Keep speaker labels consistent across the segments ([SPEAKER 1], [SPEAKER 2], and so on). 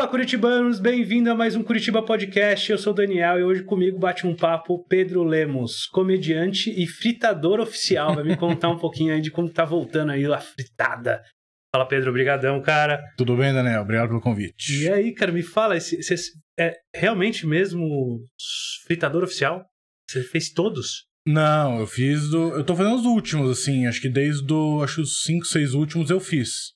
[SPEAKER 1] Fala Curitibanos, bem-vindo a mais um Curitiba Podcast. Eu sou o Daniel e hoje comigo bate um papo Pedro Lemos, comediante e fritador oficial. Vai me contar um pouquinho aí de como tá voltando aí a fritada. Fala Pedro, obrigadão, cara.
[SPEAKER 2] Tudo bem, Daniel? Obrigado pelo convite.
[SPEAKER 1] E aí, cara, me fala, você é realmente mesmo fritador oficial? Você fez todos?
[SPEAKER 2] Não, eu fiz do. Eu tô fazendo os últimos, assim. Acho que desde do... acho os cinco, seis últimos eu fiz.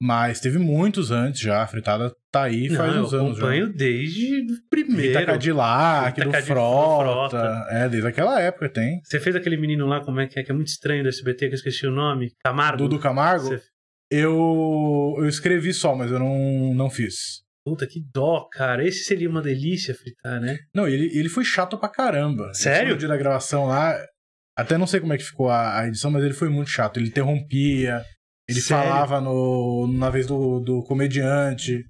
[SPEAKER 2] Mas teve muitos antes já. A fritada tá aí faz Não, uns eu anos. Eu acompanho já.
[SPEAKER 1] desde o
[SPEAKER 2] primeiro. Itaca de lá, do Frota, Frota. É, desde aquela época tem.
[SPEAKER 1] Você fez aquele menino lá, como é que é? Que é muito estranho do SBT, que eu esqueci o nome.
[SPEAKER 2] Camargo. Dudu Camargo? Você... Eu, eu escrevi só, mas eu não, não fiz. Puta, que dó, cara. Esse seria uma delícia fritar, né? Não, ele, ele foi chato pra caramba. Sério? No dia da gravação lá, até não sei como é que ficou a, a edição, mas ele foi muito chato. Ele interrompia. Ele Sério? falava no, na vez do, do comediante.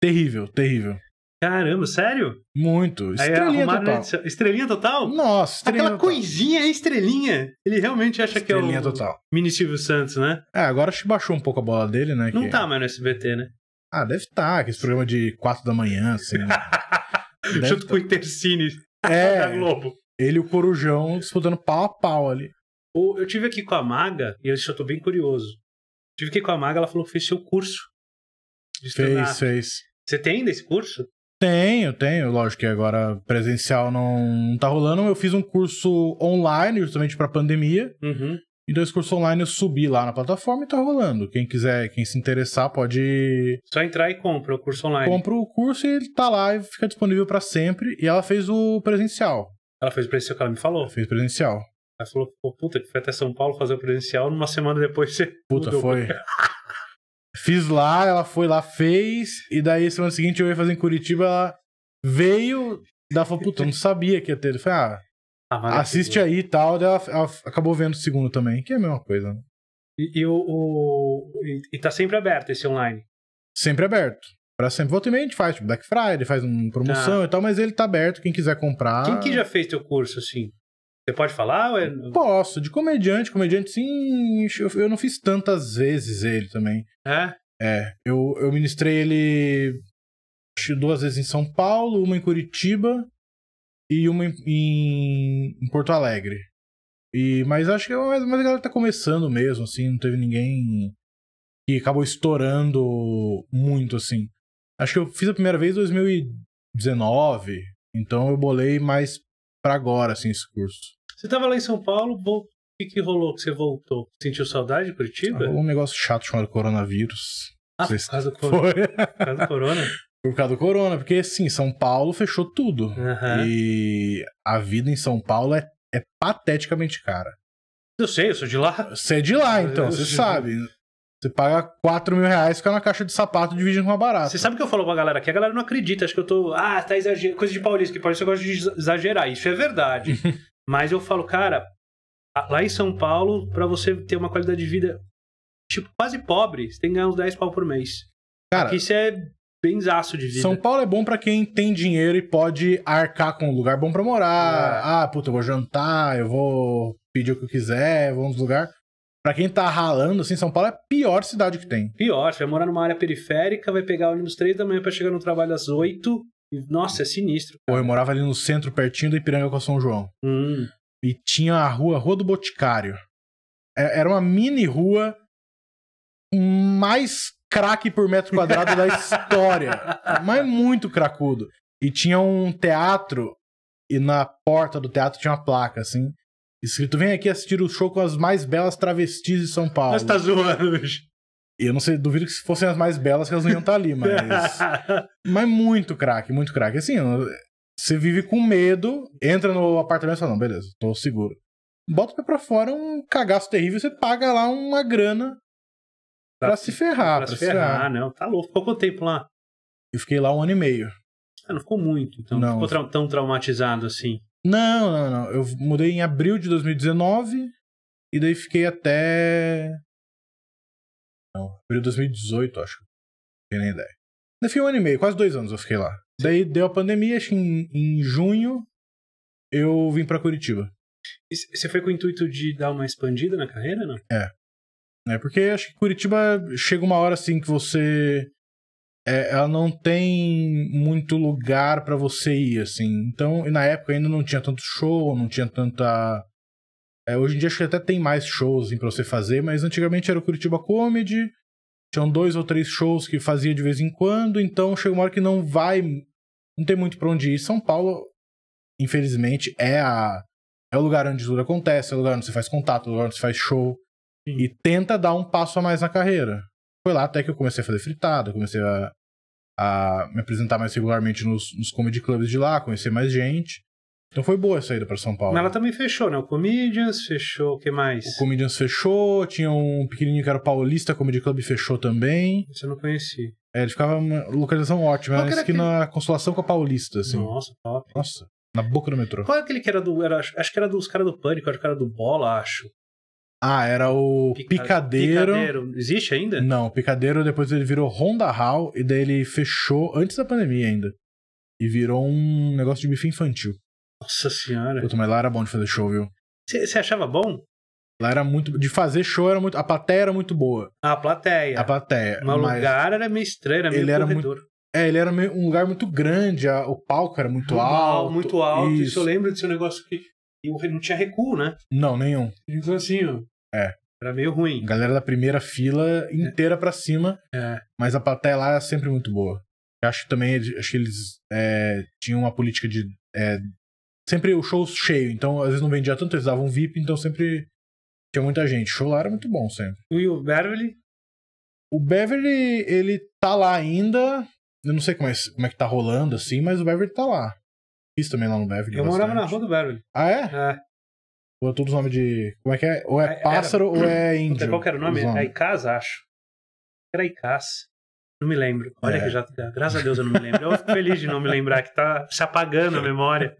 [SPEAKER 2] Terrível, terrível. Caramba, sério? Muito. É estrelinha total.
[SPEAKER 1] Né? Estrelinha total? Nossa, estrelinha Aquela total. coisinha é estrelinha. Ele realmente acha estrelinha que é o estrelinha total.
[SPEAKER 2] mini Silvio Santos, né? É, agora acho que baixou um pouco a bola dele, né? Não que... tá
[SPEAKER 1] mais no SBT, né?
[SPEAKER 2] Ah, deve estar. Tá, esse programa de quatro da manhã, assim. Né? Junto tá. com o Intercine é, da Globo. Ele e o Corujão disputando pau a pau ali. Eu tive aqui com a Maga, e eu
[SPEAKER 1] tô bem curioso. Tive que ir com a Maga, ela falou que fez seu curso. De fez, fez. Você tem ainda esse curso?
[SPEAKER 2] Tenho, tenho. Lógico que agora presencial não tá rolando. Eu fiz um curso online, justamente pra pandemia. Uhum. E dois cursos online eu subi lá na plataforma e tá rolando. Quem quiser, quem se interessar, pode.
[SPEAKER 1] Só entrar e compra o curso
[SPEAKER 2] online. Compra o curso e ele tá lá e fica disponível para sempre. E ela fez o presencial.
[SPEAKER 1] Ela fez o presencial que ela me falou.
[SPEAKER 2] fez presencial. Aí falou, pô, puta, que foi até São Paulo fazer o presencial, numa semana depois você. Puta, foi. Fiz lá, ela foi lá, fez, e daí semana seguinte eu ia fazer em Curitiba, ela veio, da falou, puta, eu não sabia que ia ter. Eu falei, ah, ah é assiste aí e tal, daí ela, ela, acabou vendo o segundo também, que é a mesma coisa, né?
[SPEAKER 1] E, e o, o, E tá sempre aberto esse online?
[SPEAKER 2] Sempre aberto. Pra sempre. Volta e meia a gente faz, tipo, Black Friday, faz uma promoção ah. e tal, mas ele tá aberto, quem quiser comprar. Quem que já
[SPEAKER 1] fez teu curso, assim? Você pode falar? É...
[SPEAKER 2] Posso, de comediante, comediante sim, eu, não fiz tantas vezes ele também. É? É, eu, eu ministrei ele duas vezes em São Paulo, uma em Curitiba e uma em, em, em Porto Alegre. E, mas acho que é mas, mas a galera tá começando mesmo, assim, não teve ninguém que acabou estourando muito, assim. Acho que eu fiz a primeira vez em 2019, então eu bolei mais para agora, assim, esse curso.
[SPEAKER 1] Você estava lá em São Paulo, o que, que rolou que você voltou? Sentiu saudade
[SPEAKER 2] de Curitiba? Ah, um negócio chato chamado coronavírus. Ah, por causa do, cor... por causa do corona? Por causa do corona, porque assim, São Paulo fechou tudo. Uhum. E a vida em São Paulo é, é pateticamente cara.
[SPEAKER 1] Eu sei, eu sou de lá. Você
[SPEAKER 2] é de lá, então, eu você sabe. Você paga 4 mil reais, fica na caixa de sapato dividindo com uma barata. Você sabe o que eu
[SPEAKER 1] falo pra galera que A galera não acredita, acho que eu tô. Ah, tá exagerando. Coisa de paulista, que paulista gosta de exagerar. Isso é verdade. Mas eu falo, cara, lá em São Paulo, para você ter uma qualidade de vida, tipo, quase pobre, você tem que ganhar uns 10 pau por mês. Cara. Aqui isso é benzaço de vida. São
[SPEAKER 2] Paulo é bom para quem tem dinheiro e pode arcar com um lugar bom para morar. É. Ah, puta, eu vou jantar, eu vou pedir o que eu quiser, vou nos lugar. Pra quem tá ralando, assim, São Paulo é a pior cidade que tem.
[SPEAKER 1] Pior, você vai morar numa área periférica, vai pegar ônibus 3 da manhã pra chegar no trabalho às 8. E, nossa, é sinistro.
[SPEAKER 2] Cara. Pô, eu morava ali no centro, pertinho do Ipiranga com São João. Hum. E tinha a rua, a Rua do Boticário. É, era uma mini rua mais craque por metro quadrado da história. Mas muito cracudo. E tinha um teatro, e na porta do teatro tinha uma placa, assim, Escrito, vem aqui assistir o show com as mais belas travestis de São Paulo. Mas tá zoando, bicho. Eu não sei, duvido que se fossem as mais belas que elas não iam estar tá ali, mas... mas muito craque, muito craque. Assim, você vive com medo, entra no apartamento e fala, não, beleza, tô seguro. Bota o pé pra fora, um cagaço terrível, você paga lá uma grana pra, pra se ferrar. Pra, pra se ferrar, ferrar. né? Tá louco. Ficou quanto tempo lá? Eu fiquei lá um ano e meio. Ah, não ficou muito, então não, não ficou
[SPEAKER 3] tra
[SPEAKER 1] tão traumatizado assim.
[SPEAKER 2] Não, não, não. Eu mudei em abril de 2019 e daí fiquei até. Não, abril de 2018, acho. Não tenho nem ideia. Daí fiquei um ano e meio, quase dois anos eu fiquei lá. Daí deu a pandemia, acho que em, em junho eu vim para Curitiba.
[SPEAKER 1] E você foi com o intuito de dar uma expandida na carreira, não?
[SPEAKER 2] É. É, porque acho que Curitiba chega uma hora assim que você é, ela não tem muito lugar para você ir, assim. Então, na época ainda não tinha tanto show, não tinha tanta. É, hoje em dia acho que até tem mais shows assim, pra você fazer, mas antigamente era o Curitiba Comedy, tinham dois ou três shows que fazia de vez em quando, então chega uma hora que não vai. Não tem muito pra onde ir. São Paulo, infelizmente, é a. É o lugar onde tudo acontece, é o lugar onde você faz contato, é o lugar onde você faz show. Sim. E tenta dar um passo a mais na carreira. Foi lá até que eu comecei a fazer fritada, comecei a a me apresentar mais regularmente nos, nos comedy clubs de lá, conhecer mais gente. Então foi boa essa ida para São Paulo. Mas ela também
[SPEAKER 1] fechou, né? O Comedians fechou, o que
[SPEAKER 2] mais? O Comedians fechou, tinha um pequenininho que era o Paulista Comedy Club fechou também.
[SPEAKER 1] Você eu não conheci.
[SPEAKER 2] É, ele ficava uma localização ótima, Qual era aqui na Consolação com a Paulista, assim. Nossa, top. Nossa, na boca do metrô. Qual
[SPEAKER 1] é aquele que era do... Era, acho que era dos caras do Pânico, acho que era do Bola, acho.
[SPEAKER 2] Ah, era o Picadeiro. Picadeiro. Existe ainda? Não, Picadeiro depois ele virou Honda Hall e daí ele fechou antes da pandemia ainda. E virou um negócio de bife infantil. Nossa senhora. Puta, mas lá era bom de fazer show, viu? Você achava bom? Lá era muito. De fazer show era muito. A plateia era muito boa.
[SPEAKER 1] A plateia. A
[SPEAKER 2] plateia. Mas o lugar era
[SPEAKER 1] meio estranho, era meio ele corredor. Era muito...
[SPEAKER 2] É, ele era meio, um lugar muito grande, a, o palco era muito um alto. Muito alto, isso. isso eu
[SPEAKER 1] lembro desse negócio que e não tinha recuo, né?
[SPEAKER 2] Não, nenhum. Então assim, ó, é. Era meio ruim. Galera da primeira fila inteira é. pra cima. É. é. Mas a plateia lá é sempre muito boa. Eu acho que também acho que eles é, tinham uma política de. É, sempre o show cheio, então às vezes não vendia tanto, eles davam VIP, então sempre tinha muita gente. O show lá era muito bom sempre. E o Beverly? O Beverly, ele tá lá ainda. Eu não sei como é, como é que tá rolando assim, mas o Beverly tá lá. Fiz também lá no Beverly. Eu bastante. morava
[SPEAKER 1] na rua do Beverly.
[SPEAKER 2] Ah, é? É. Ou é todos nome de. Como é que é? Ou é, é pássaro era... ou é índio? Qual era o nome? É
[SPEAKER 1] Icaz, acho. Era Icaz. Não me lembro. Olha é. que já. Graças a Deus eu não me lembro. Eu fico feliz de não me lembrar, que tá se apagando a memória.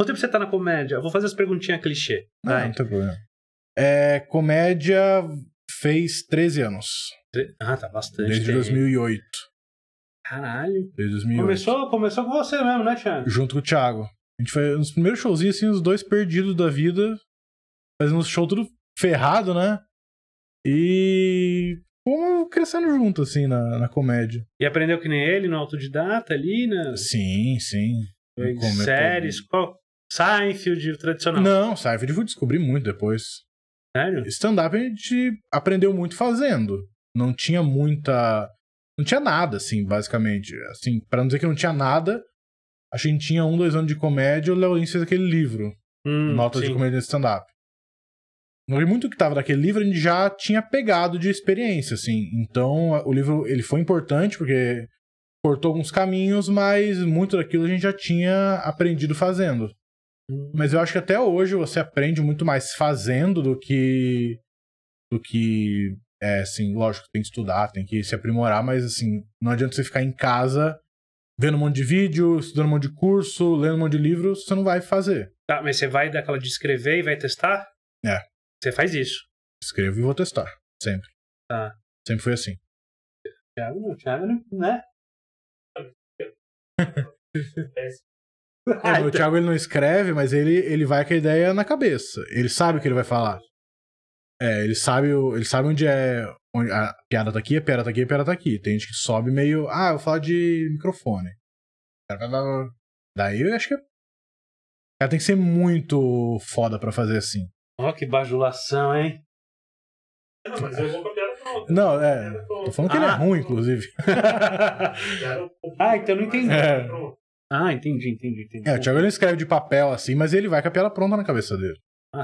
[SPEAKER 1] Quanto tempo você tá na comédia? Eu vou fazer as perguntinhas clichê.
[SPEAKER 2] Não, não tem problema. É, comédia fez 13 anos.
[SPEAKER 1] Ah, tá bastante. Desde 2008.
[SPEAKER 2] Caralho. Desde 2008.
[SPEAKER 1] Começou, começou com você mesmo, né, Thiago?
[SPEAKER 2] Junto com o Thiago gente foi nos primeiros showzinhos, assim, os dois perdidos da vida, fazendo um show tudo ferrado, né? E como crescendo junto, assim, na, na comédia.
[SPEAKER 1] E aprendeu que nem ele, no autodidata ali, né? Sim, sim. Foi séries, qual...
[SPEAKER 2] Seinfeld tradicional. Não, Seinfeld eu descobri muito depois. Sério? Stand-up a gente aprendeu muito fazendo. Não tinha muita... Não tinha nada, assim, basicamente. Assim, para não dizer que não tinha nada, a gente tinha um, dois anos de comédia, o Leolin fez aquele livro, hum, Nota de Comédia de Stand-Up. Muito que estava daquele livro a gente já tinha pegado de experiência, assim. Então, o livro ele foi importante porque cortou alguns caminhos, mas muito daquilo a gente já tinha aprendido fazendo. Hum. Mas eu acho que até hoje você aprende muito mais fazendo do que. do que. É, assim, lógico, tem que estudar, tem que se aprimorar, mas assim, não adianta você ficar em casa vendo um monte de vídeo, estudando um monte de curso, lendo um monte de livro, você não vai fazer.
[SPEAKER 1] Tá, mas você vai daquela de escrever e vai testar? É. Você faz isso?
[SPEAKER 2] Escrevo e vou testar, sempre. Tá. Sempre foi assim.
[SPEAKER 3] Thiago, Thiago, né?
[SPEAKER 2] é, o Thiago ele não escreve, mas ele, ele vai com a ideia na cabeça. Ele sabe o que ele vai falar. É, ele sabe, ele sabe onde é a piada tá aqui, a piada tá aqui, a piada tá aqui. Tem gente que sobe meio. Ah, eu vou falar de microfone. Daí eu acho que. É, o cara tem que ser muito foda pra fazer assim.
[SPEAKER 3] Ó, oh, que bajulação, hein?
[SPEAKER 1] Não, mas eu vou é pronta.
[SPEAKER 2] Não, é. Tô falando que ah. ele é ah. ruim, inclusive.
[SPEAKER 1] ah, então não entendi. É.
[SPEAKER 2] Ah, entendi, entendi, entendi. É, o Thiago ele escreve de papel assim, mas ele vai com a piada pronta na cabeça dele.
[SPEAKER 1] É.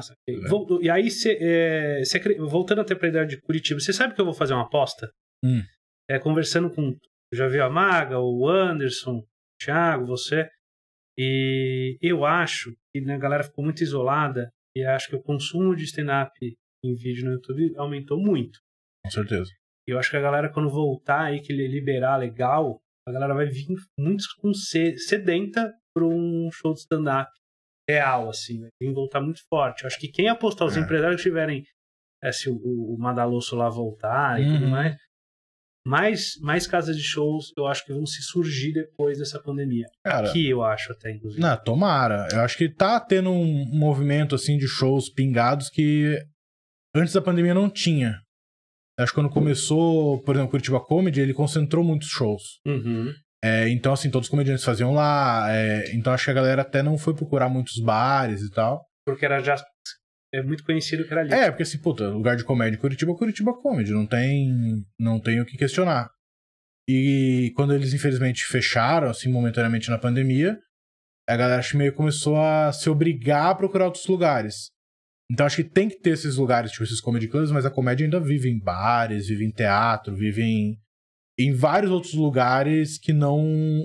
[SPEAKER 1] e aí, cê, é, cê, voltando até pra ideia de Curitiba, você sabe que eu vou fazer uma aposta? Hum. É, conversando com. Já viu a Maga, o Anderson, o Thiago, você. E eu acho que né, a galera ficou muito isolada e acho que o consumo de stand-up em vídeo no YouTube aumentou muito. Com certeza. E eu acho que a galera, quando voltar aí, que liberar legal, a galera vai vir muito sedenta para um show de stand-up real, assim, né? tem que voltar muito forte. Eu acho que quem apostar, os é. empresários que tiverem, é, se o, o
[SPEAKER 2] Madalosso lá
[SPEAKER 1] voltar e tudo uhum. mais, mais, mais casas de shows eu acho que vão se surgir depois dessa pandemia. Cara, Aqui eu acho até, inclusive.
[SPEAKER 2] Não, tomara. Eu acho que tá tendo um movimento assim de shows pingados que antes da pandemia não tinha. acho que quando começou, por exemplo, Curitiba Comedy, ele concentrou muitos shows. Uhum. É, então, assim, todos os comediantes faziam lá. É, então, acho que a galera até não foi procurar muitos bares e tal.
[SPEAKER 1] Porque era já. É muito conhecido que era ali.
[SPEAKER 2] É, porque assim, puta, lugar de comédia Curitiba, Curitiba Comedy. Não tem, não tem o que questionar. E quando eles, infelizmente, fecharam, assim, momentaneamente na pandemia, a galera acho, meio começou a se obrigar a procurar outros lugares. Então, acho que tem que ter esses lugares, tipo, esses comedy clubs, mas a comédia ainda vive em bares, vive em teatro, vive em em vários outros lugares que não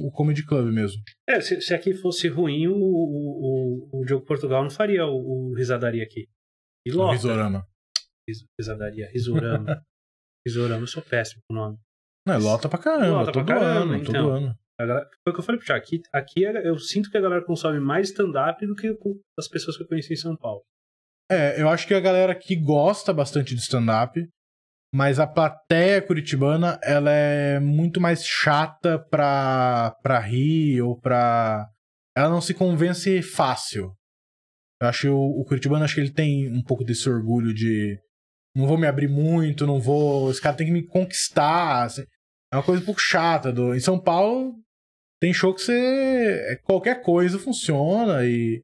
[SPEAKER 2] o Comedy Club mesmo.
[SPEAKER 1] É, se, se aqui fosse ruim, o, o, o, Diogo Portugal não faria o, o Risadaria aqui. E logo. Risorama. risadaria, Risorama. risorama, eu sou péssimo com o nome.
[SPEAKER 2] Não, é lota pra caramba, lota todo pra caramba, ano, então. todo ano.
[SPEAKER 1] foi o que eu falei pro Thiago, aqui, aqui é, eu sinto que a galera consome mais stand-up do que
[SPEAKER 2] as pessoas que eu conheci em São Paulo. É, eu acho que a galera que gosta bastante de stand-up mas a plateia curitibana ela é muito mais chata pra, pra rir ou pra. Ela não se convence fácil. Eu acho que o, o Curitibano acho que ele tem um pouco desse orgulho de. Não vou me abrir muito, não vou. Esse cara tem que me conquistar. Assim. É uma coisa um pouco chata. Do... Em São Paulo, tem show que você. É, qualquer coisa funciona e.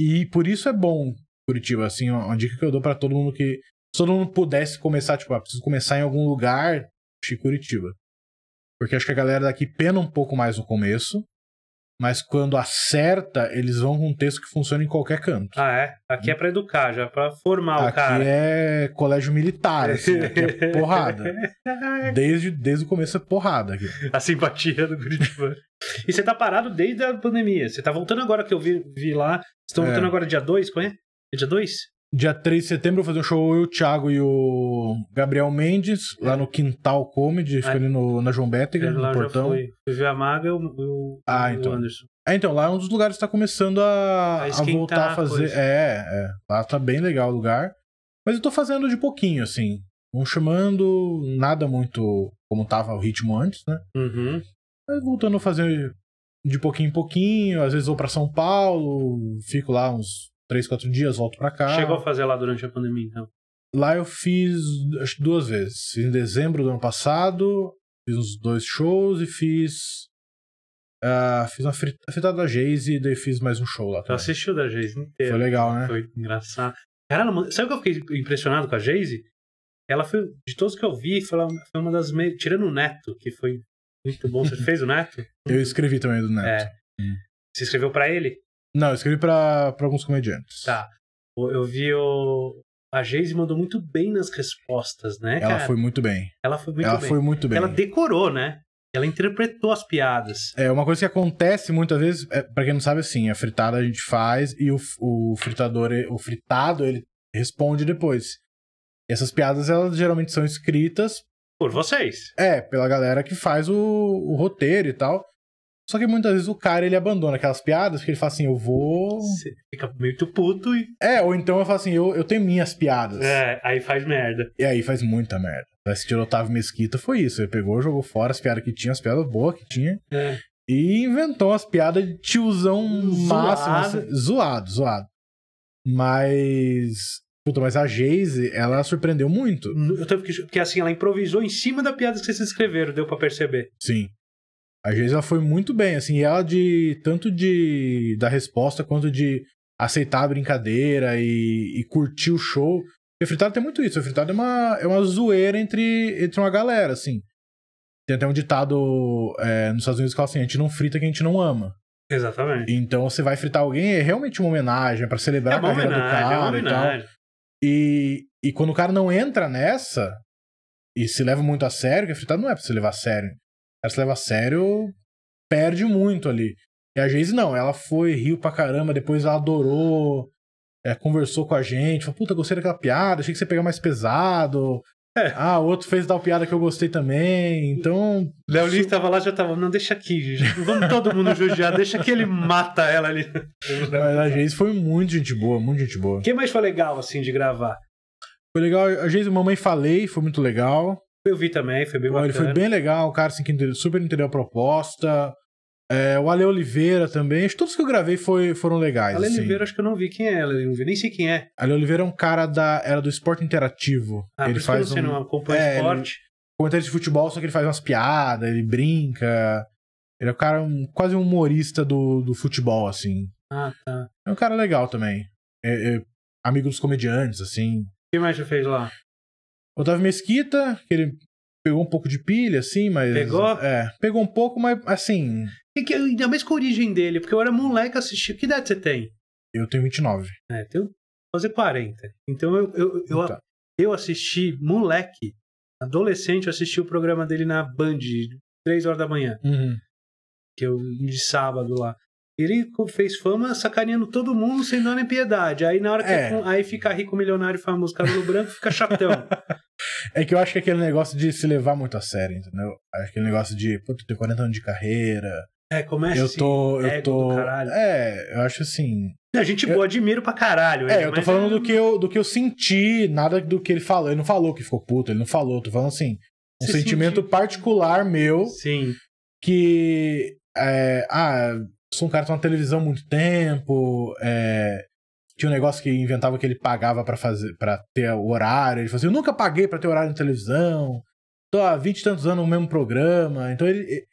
[SPEAKER 2] E por isso é bom Curitiba. Assim, uma, é uma dica que eu dou para todo mundo que se todo mundo pudesse começar, tipo, ah, preciso começar em algum lugar, de Curitiba. Porque acho que a galera daqui pena um pouco mais no começo, mas quando acerta, eles vão com um texto que funciona em qualquer canto.
[SPEAKER 1] Ah, é? Aqui é pra educar, já pra formar aqui o cara. Aqui
[SPEAKER 2] é colégio militar, assim, aqui é porrada. Desde, desde o começo é porrada aqui.
[SPEAKER 1] A simpatia do Curitiba. e você tá parado desde a pandemia. Você tá voltando agora que eu vi, vi lá. Você tá é. voltando agora dia 2, qual é? É dia 2?
[SPEAKER 2] Dia 3 de setembro eu vou fazer um show eu, o Thiago e o Gabriel Mendes, é. lá no Quintal Comedy, fica é. ali no, na João Bétega, no portão. Fui. fui ver a Maga e o, ah, então. Anderson. É, então, lá é um dos lugares que está começando a, a, a, voltar a fazer. A é, é, lá tá bem legal o lugar. Mas eu tô fazendo de pouquinho, assim. Não chamando nada muito como tava o ritmo antes, né? Uhum. Mas voltando a fazer de pouquinho em pouquinho, às vezes vou para São Paulo, fico lá uns três, quatro dias, volto para cá. Chegou a fazer lá durante
[SPEAKER 1] a pandemia, então?
[SPEAKER 2] Lá eu fiz acho, duas vezes. Fiz em dezembro do ano passado, fiz uns dois shows e fiz. Uh, fiz uma fritada da Jayce e daí fiz mais um show lá. Tu
[SPEAKER 1] assistiu da Jayce inteira. Foi legal, né? Foi engraçado. Caralho, sabe o que eu fiquei impressionado com a Jayce? Ela foi, de todos que eu vi, foi uma das meias. Tirando o Neto, que foi muito bom. Você fez o Neto? eu
[SPEAKER 2] escrevi também do Neto. É. Hum.
[SPEAKER 1] Você escreveu para ele?
[SPEAKER 2] Não, eu escrevi pra, pra alguns comediantes.
[SPEAKER 1] Tá. Eu vi o. A Geise mandou muito bem nas respostas,
[SPEAKER 2] né? Ela foi muito bem. Ela foi muito ela bem. Ela foi muito bem. Ela
[SPEAKER 1] decorou, né? Ela interpretou as
[SPEAKER 2] piadas. É, uma coisa que acontece muitas vezes, é, para quem não sabe, assim, a fritada a gente faz e o, o fritador, o fritado, ele responde depois. Essas piadas, elas geralmente são escritas... Por
[SPEAKER 1] vocês.
[SPEAKER 2] É, pela galera que faz o, o roteiro e tal. Só que muitas vezes o cara ele abandona aquelas piadas, porque ele fala assim: eu vou. Você fica muito puto e. É, ou então eu falo assim: eu, eu tenho minhas piadas. É, aí faz merda. E aí faz muita merda. Parece que Otávio Mesquita foi isso. Ele pegou, jogou fora as piadas que tinha, as piadas boas que tinha. É. E inventou as piadas de tiozão zoado. máximo. Assim, zoado, zoado. Mas. Puta, mas a Jayce, ela surpreendeu muito. Eu
[SPEAKER 1] tenho porque, porque assim, ela improvisou em cima da piada que vocês escreveram, deu para perceber.
[SPEAKER 2] Sim. A Geisa foi muito bem, assim, e ela de tanto de da resposta quanto de aceitar a brincadeira e, e curtir o show. E o Fritado tem muito isso. O Fritado é uma, é uma zoeira entre, entre uma galera, assim. Tem até um ditado é, nos Estados Unidos que fala assim: a gente não frita quem a gente não ama. Exatamente. Então você vai fritar alguém, é realmente uma homenagem, é para celebrar é a carreira do é cara é e tal. E, e quando o cara não entra nessa e se leva muito a sério, que a não é pra se levar a sério cara se leva a sério, perde muito ali. E a Geise não, ela foi, riu pra caramba, depois ela adorou, é, conversou com a gente, falou, puta, gostei daquela piada, achei que você pegar mais pesado. É. Ah, outro fez uma piada que eu gostei também, então...
[SPEAKER 1] Léo Lins tava lá, já tava, não, deixa aqui, gente. vamos todo mundo judiar, deixa que ele mata ela ali. Mas
[SPEAKER 2] a Geise foi muito gente boa, muito gente boa. O que mais foi legal, assim, de gravar? Foi legal, a Geise Mamãe Falei, foi muito legal.
[SPEAKER 1] Eu vi também, foi bem Pô, bacana. Ele foi bem
[SPEAKER 2] legal, um cara assim, que super entendeu a proposta. É, o Ale Oliveira também. Todos que eu gravei foi, foram legais. Ale assim.
[SPEAKER 1] Oliveira, acho que eu não vi
[SPEAKER 2] quem é. ele não vi, nem sei quem é. Ale Oliveira é um cara da era do esporte interativo. Ah, ele faz não um... não acompanha é, esporte. Ele... Comentário de futebol, só que ele faz umas piadas, ele brinca. Ele é um cara um, quase um humorista do, do futebol, assim. Ah, tá. É um cara legal também. É, é amigo dos comediantes, assim. O
[SPEAKER 1] que mais você fez lá?
[SPEAKER 2] Otávio Mesquita, que ele pegou um pouco de pilha, assim, mas. Pegou? É, pegou um pouco, mas assim. E que, ainda mais com a origem dele, porque eu era moleque assistindo. Que idade você tem? Eu tenho 29.
[SPEAKER 1] É, tenho fazer 40. Então eu, eu, eu, então. eu assisti, moleque, adolescente, eu assisti o programa dele na Band, 3 horas da manhã. Uhum. Que eu de sábado lá. Ele fez fama sacaneando todo mundo sem dó nem piedade. Aí na hora que é. É, aí fica rico, milionário, famoso, cabelo branco, fica chatão.
[SPEAKER 2] é que eu acho que aquele negócio de se levar muito a sério, entendeu? Aquele negócio de, puta, eu tenho 40 anos de carreira. É, começa eu assim, tô, eu tô, É, eu acho assim. A gente eu, boa, admiro
[SPEAKER 1] pra caralho. É, ele, é, eu tô falando
[SPEAKER 2] é... do, que eu, do que eu senti, nada do que ele falou. Ele não falou que ficou puto, ele não falou. Eu tô falando assim, um sentimento particular meu. Sim. Que. É, ah, sou um cara que tá na televisão há muito tempo, é, tinha um negócio que inventava que ele pagava para fazer para ter o horário. Ele falou assim, eu nunca paguei para ter horário na televisão. Tô há vinte e tantos anos no mesmo programa. Então ele.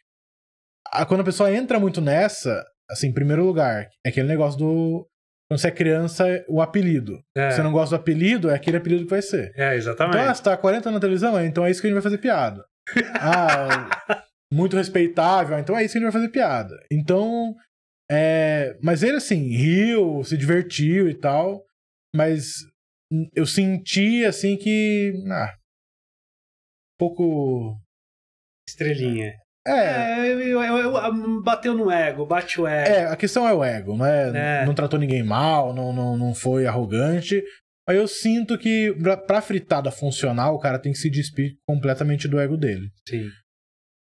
[SPEAKER 2] A, quando a pessoa entra muito nessa, assim, em primeiro lugar, é aquele negócio do. Quando você é criança, o apelido. É. você não gosta do apelido, é aquele apelido que vai ser.
[SPEAKER 1] É, exatamente. Então, ah,
[SPEAKER 2] você tá há 40 anos na televisão, é, então é isso que a gente vai fazer piada. Ah, muito respeitável, então é isso que a gente vai fazer piada. Então, é, mas ele, assim, riu, se divertiu e tal. Mas eu senti, assim, que. Ah, um pouco. Estrelinha.
[SPEAKER 3] É. é eu, eu, eu,
[SPEAKER 2] ah, bateu no ego, bate o ego. É, a questão é o ego, né? É. Não tratou ninguém mal, não, não, não foi arrogante. aí eu sinto que pra, pra fritada funcionar, o cara tem que se despir completamente do ego dele. Sim.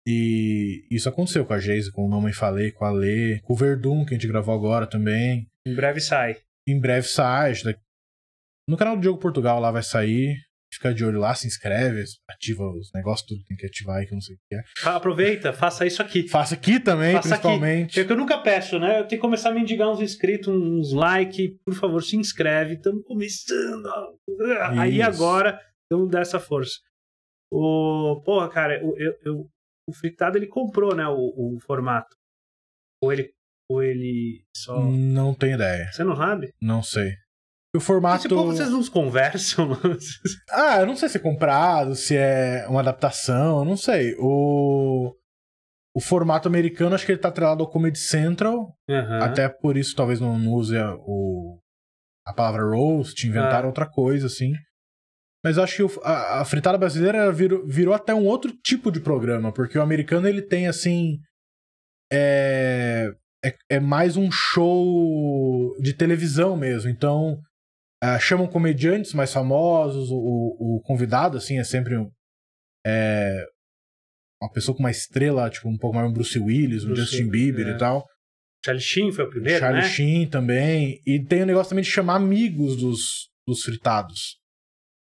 [SPEAKER 2] E isso aconteceu com a Geise, com o Mamãe Falei, com a Lê, com o Verdun, que a gente gravou agora também. Em breve sai. Em breve sai. No canal do Diogo Portugal lá vai sair. Fica de olho lá, se inscreve, ativa os negócios, tudo que tem que ativar aí, que eu não sei o que é.
[SPEAKER 1] aproveita, faça isso aqui. Faça aqui
[SPEAKER 2] também, faça principalmente.
[SPEAKER 1] Aqui. É que eu nunca peço, né? Eu tenho que começar a mendigar uns inscritos, uns likes. Por favor, se inscreve. Estamos começando.
[SPEAKER 3] Ah,
[SPEAKER 2] isso. Aí agora,
[SPEAKER 1] então dá essa força. O... Porra, cara, eu, eu o Fritado ele comprou, né, o, o formato. Ou ele, ou ele só. Não tem ideia. Você não sabe?
[SPEAKER 2] Não sei. O formato. Esse povo vocês não conversam, mano. ah, eu não sei se é comprado, se é uma adaptação, não sei. O. O formato americano, acho que ele tá atrelado ao Comedy Central. Uhum. Até por isso, talvez não use o, a palavra roast, inventaram ah. outra coisa, assim. Mas acho que o, a, a, fritada brasileira virou, virou, até um outro tipo de programa, porque o americano ele tem assim. É, é, é mais um show de televisão mesmo. Então, é, chamam comediantes mais famosos, o, o, convidado, assim, é sempre um, é, uma pessoa com uma estrela, tipo, um pouco mais um Bruce Willis, um Justin Bieber é. e tal.
[SPEAKER 1] Charlie Sheen foi o primeiro, Charlie né?
[SPEAKER 2] Sheen também. E tem o negócio também de chamar amigos dos, dos fritados.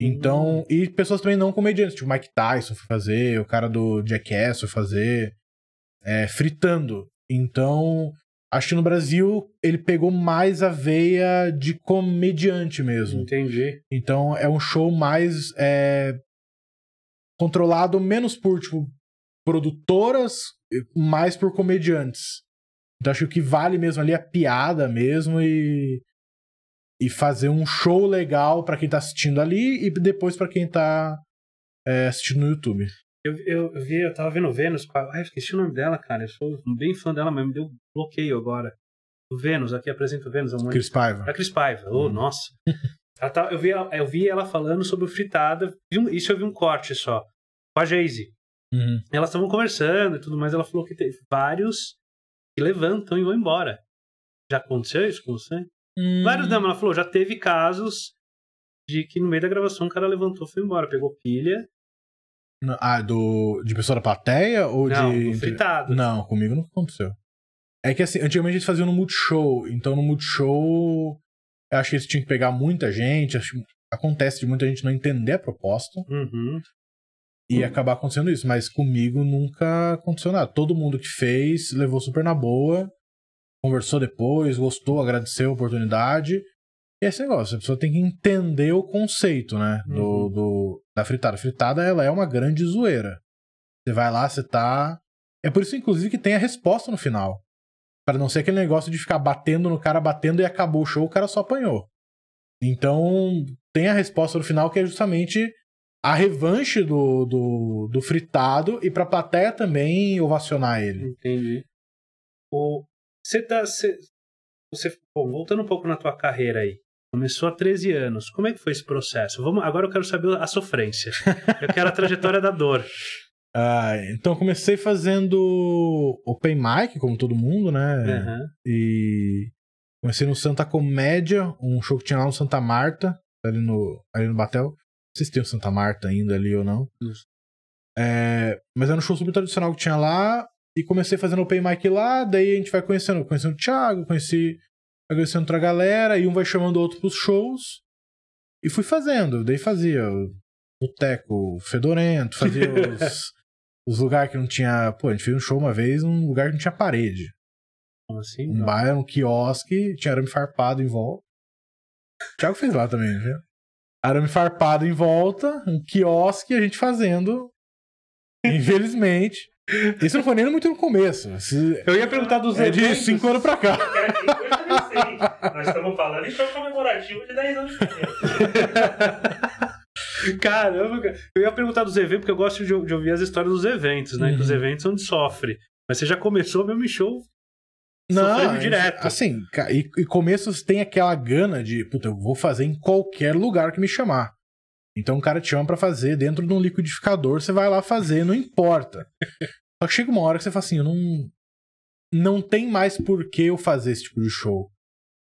[SPEAKER 2] Então, hum. e pessoas também não comediantes, tipo Mike Tyson foi fazer, o cara do Jackass foi fazer, é, fritando. Então, acho que no Brasil ele pegou mais a veia de comediante mesmo. Entendi. Então é um show mais é, controlado menos por tipo, produtoras, mais por comediantes. Então acho que o que vale mesmo ali é a piada mesmo e e fazer um show legal para quem tá assistindo ali e depois para quem tá é, assistindo no YouTube.
[SPEAKER 1] Eu, eu, eu, vi, eu tava vendo Vênus, ai, esqueci o nome dela, cara. Eu sou bem fã dela, mas me deu bloqueio agora. O Vênus, aqui apresenta o Vênus. a um Cris Paiva. É a Cris Paiva, oh, nossa. tá, eu, vi, eu vi ela falando sobre o Fritada, isso eu vi um corte só, com a Jayce. Uhum. Elas estavam conversando e tudo mais, ela falou que tem vários que levantam e vão embora. Já aconteceu isso com você?
[SPEAKER 3] Hum. Vários demos, ela
[SPEAKER 1] falou, já teve casos de que no meio da gravação o cara levantou e foi embora, pegou pilha.
[SPEAKER 2] Ah, do, de pessoa da plateia ou não, de. Do fritado. Não, comigo nunca aconteceu. É que assim, antigamente eles faziam no Multishow, então no Multishow eu acho que eles tinham que pegar muita gente, acho, acontece de muita gente não entender a proposta uhum. e uhum. acabar acontecendo isso, mas comigo nunca aconteceu nada. Todo mundo que fez levou super na boa conversou depois, gostou, agradeceu a oportunidade. E é esse negócio, a pessoa tem que entender o conceito, né? Do, uhum. do, da fritada. fritada, ela é uma grande zoeira. Você vai lá, você tá. É por isso, inclusive, que tem a resposta no final. Para não ser aquele negócio de ficar batendo no cara, batendo e acabou o show, o cara só apanhou. Então, tem a resposta no final que é justamente a revanche do, do, do fritado e pra plateia também ovacionar ele.
[SPEAKER 1] Entendi. O, você tá. Você, você bom, voltando um pouco na tua carreira aí. Começou há 13 anos. Como é que foi esse processo? Vamos, agora eu quero saber a sofrência. Eu quero a trajetória da dor.
[SPEAKER 2] Ah, então comecei fazendo open mic, como todo mundo, né? Uhum. E comecei no Santa Comédia, um show que tinha lá no Santa Marta, ali no, ali no Batel. Não sei se tem o Santa Marta ainda ali ou não. Uhum. É, mas era um show super tradicional que tinha lá. E comecei fazendo open mic lá, daí a gente vai conhecendo, conhecendo o Thiago, conheci, conhecendo outra galera, e um vai chamando o outro pros shows. E fui fazendo, daí fazia o Teco Fedorento, fazia os, os lugares que não tinha. Pô, a gente fez um show uma vez num lugar que não tinha parede. Como assim? Um bairro, bar, um quiosque, tinha arame farpado em volta. O Thiago fez lá também, viu? Arame farpado em volta, um quiosque, a gente fazendo. Infelizmente. Isso não foi nem muito no começo. Eu ia perguntar dos é eventos. de 5 anos pra cá. É, Nós estamos falando
[SPEAKER 1] em show comemorativo de 10 anos Caramba, cara. eu ia perguntar dos eventos, porque eu gosto de, de ouvir as histórias dos eventos, né? Uhum. Dos eventos onde sofre. Mas você já começou mesmo
[SPEAKER 2] em show não, é direto. Assim, e, e começos tem aquela gana de, puta, eu vou fazer em qualquer lugar que me chamar. Então o cara te chama para fazer dentro de um liquidificador, você vai lá fazer, não importa. Só que chega uma hora que você fala assim, eu não não tem mais por que eu fazer esse tipo de show.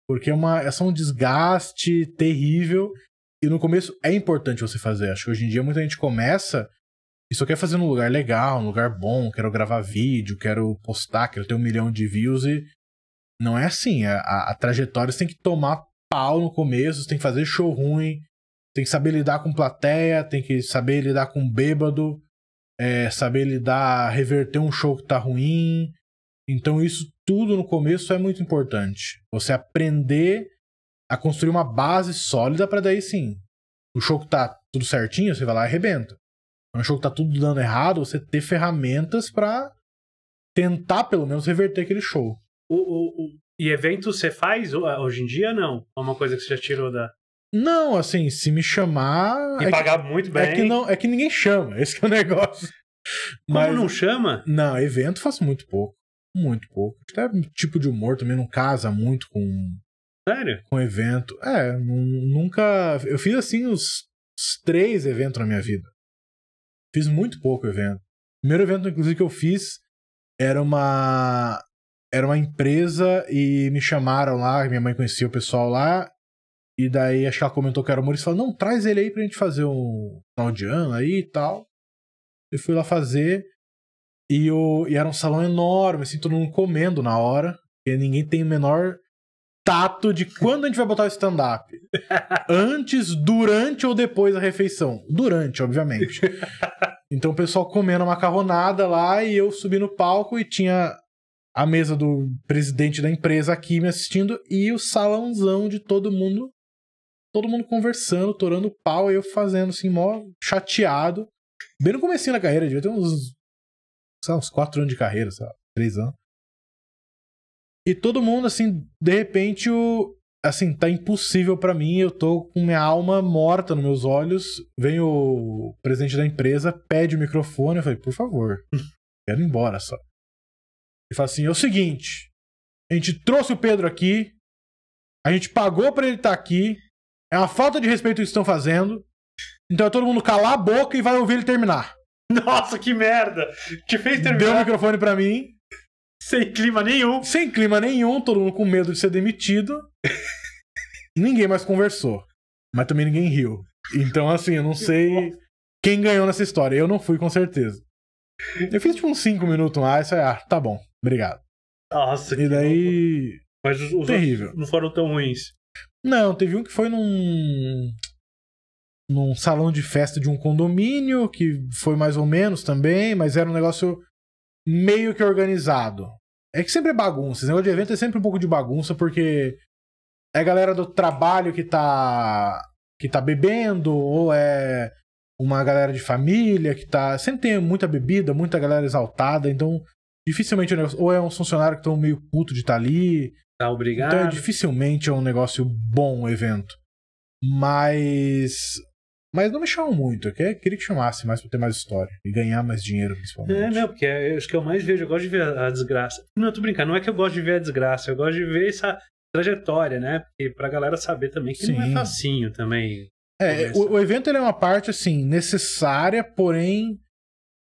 [SPEAKER 2] Porque é, uma, é só um desgaste terrível. E no começo é importante você fazer. Acho que hoje em dia muita gente começa e só quer fazer num lugar legal, num lugar bom. Quero gravar vídeo, quero postar, quero ter um milhão de views. E não é assim. A, é, a, a trajetória você tem que tomar pau no começo, você tem que fazer show ruim, tem que saber lidar com plateia, tem que saber lidar com bêbado, é, saber lidar, reverter um show que tá ruim. Então, isso tudo no começo é muito importante. Você aprender a construir uma base sólida para daí sim. O show que tá tudo certinho, você vai lá e arrebenta. o é show que tá tudo dando errado, você ter ferramentas para tentar pelo menos reverter aquele show.
[SPEAKER 1] O, o, o, e eventos você faz hoje em dia não? É uma coisa que você
[SPEAKER 2] já tirou da. Não, assim, se me chamar. E é pagar que, muito bem. É que, não, é que ninguém chama, esse é o negócio. Como Mas, não chama? Não, evento faço muito pouco. Muito pouco. Até tipo de humor também não casa muito com. Sério? Com evento. É, nunca. Eu fiz assim os, os três eventos na minha vida. Fiz muito pouco evento. O primeiro evento, inclusive, que eu fiz era uma. Era uma empresa e me chamaram lá, minha mãe conhecia o pessoal lá, e daí acho que ela comentou que era o Maurício falou: não, traz ele aí pra gente fazer um final de ano aí e tal. Eu fui lá fazer. E, o, e era um salão enorme, assim, todo mundo comendo na hora. E ninguém tem o menor tato de quando a gente vai botar o stand-up. Antes, durante ou depois da refeição. Durante, obviamente. Então o pessoal comendo macarronada lá e eu subi no palco e tinha a mesa do presidente da empresa aqui me assistindo e o salãozão de todo mundo todo mundo conversando, torando pau, eu fazendo assim, mó chateado. Bem no comecinho da carreira, devia ter uns, sei lá, uns quatro anos de carreira, sei lá, três anos. E todo mundo, assim, de repente, o, assim, tá impossível para mim, eu tô com minha alma morta nos meus olhos. Vem o presidente da empresa, pede o microfone, eu falei, por favor, quero ir embora só. Ele fala assim: é o seguinte, a gente trouxe o Pedro aqui, a gente pagou para ele estar tá aqui, é uma falta de respeito que estão fazendo. Então é todo mundo calar a boca e vai ouvir ele terminar. Nossa, que merda! Te fez terminar. Deu o microfone para mim. Sem clima nenhum. Sem clima nenhum, todo mundo com medo de ser demitido. ninguém mais conversou. Mas também ninguém riu. Então, assim, eu não sei quem ganhou nessa história. Eu não fui, com certeza. Eu fiz tipo uns 5 minutos mais, aí, ah, tá bom, obrigado.
[SPEAKER 1] Nossa, E daí. Louco. Mas os, os terrível. não foram tão ruins.
[SPEAKER 2] Não, teve um que foi num. num salão de festa de um condomínio, que foi mais ou menos também, mas era um negócio meio que organizado. É que sempre é bagunça, esse negócio de evento é sempre um pouco de bagunça, porque é a galera do trabalho que tá. que tá bebendo, ou é uma galera de família que tá. Sempre tem muita bebida, muita galera exaltada, então dificilmente o negócio. Ou é um funcionário que estão meio puto de estar tá ali,
[SPEAKER 1] Tá, então, obrigado. Então,
[SPEAKER 2] dificilmente é um negócio bom o evento. Mas. Mas não me chamam muito, ok? Queria que chamasse mais pra ter mais história e ganhar mais dinheiro, principalmente.
[SPEAKER 1] É, não, porque é, eu acho que eu é mais vejo, eu gosto de ver a desgraça. Não, eu tô brincando, não é que eu gosto de ver a desgraça, eu gosto de ver essa trajetória, né? Porque pra galera saber também que Sim. não é facinho também.
[SPEAKER 2] É, o, o, evento é uma parte, assim, necessária, porém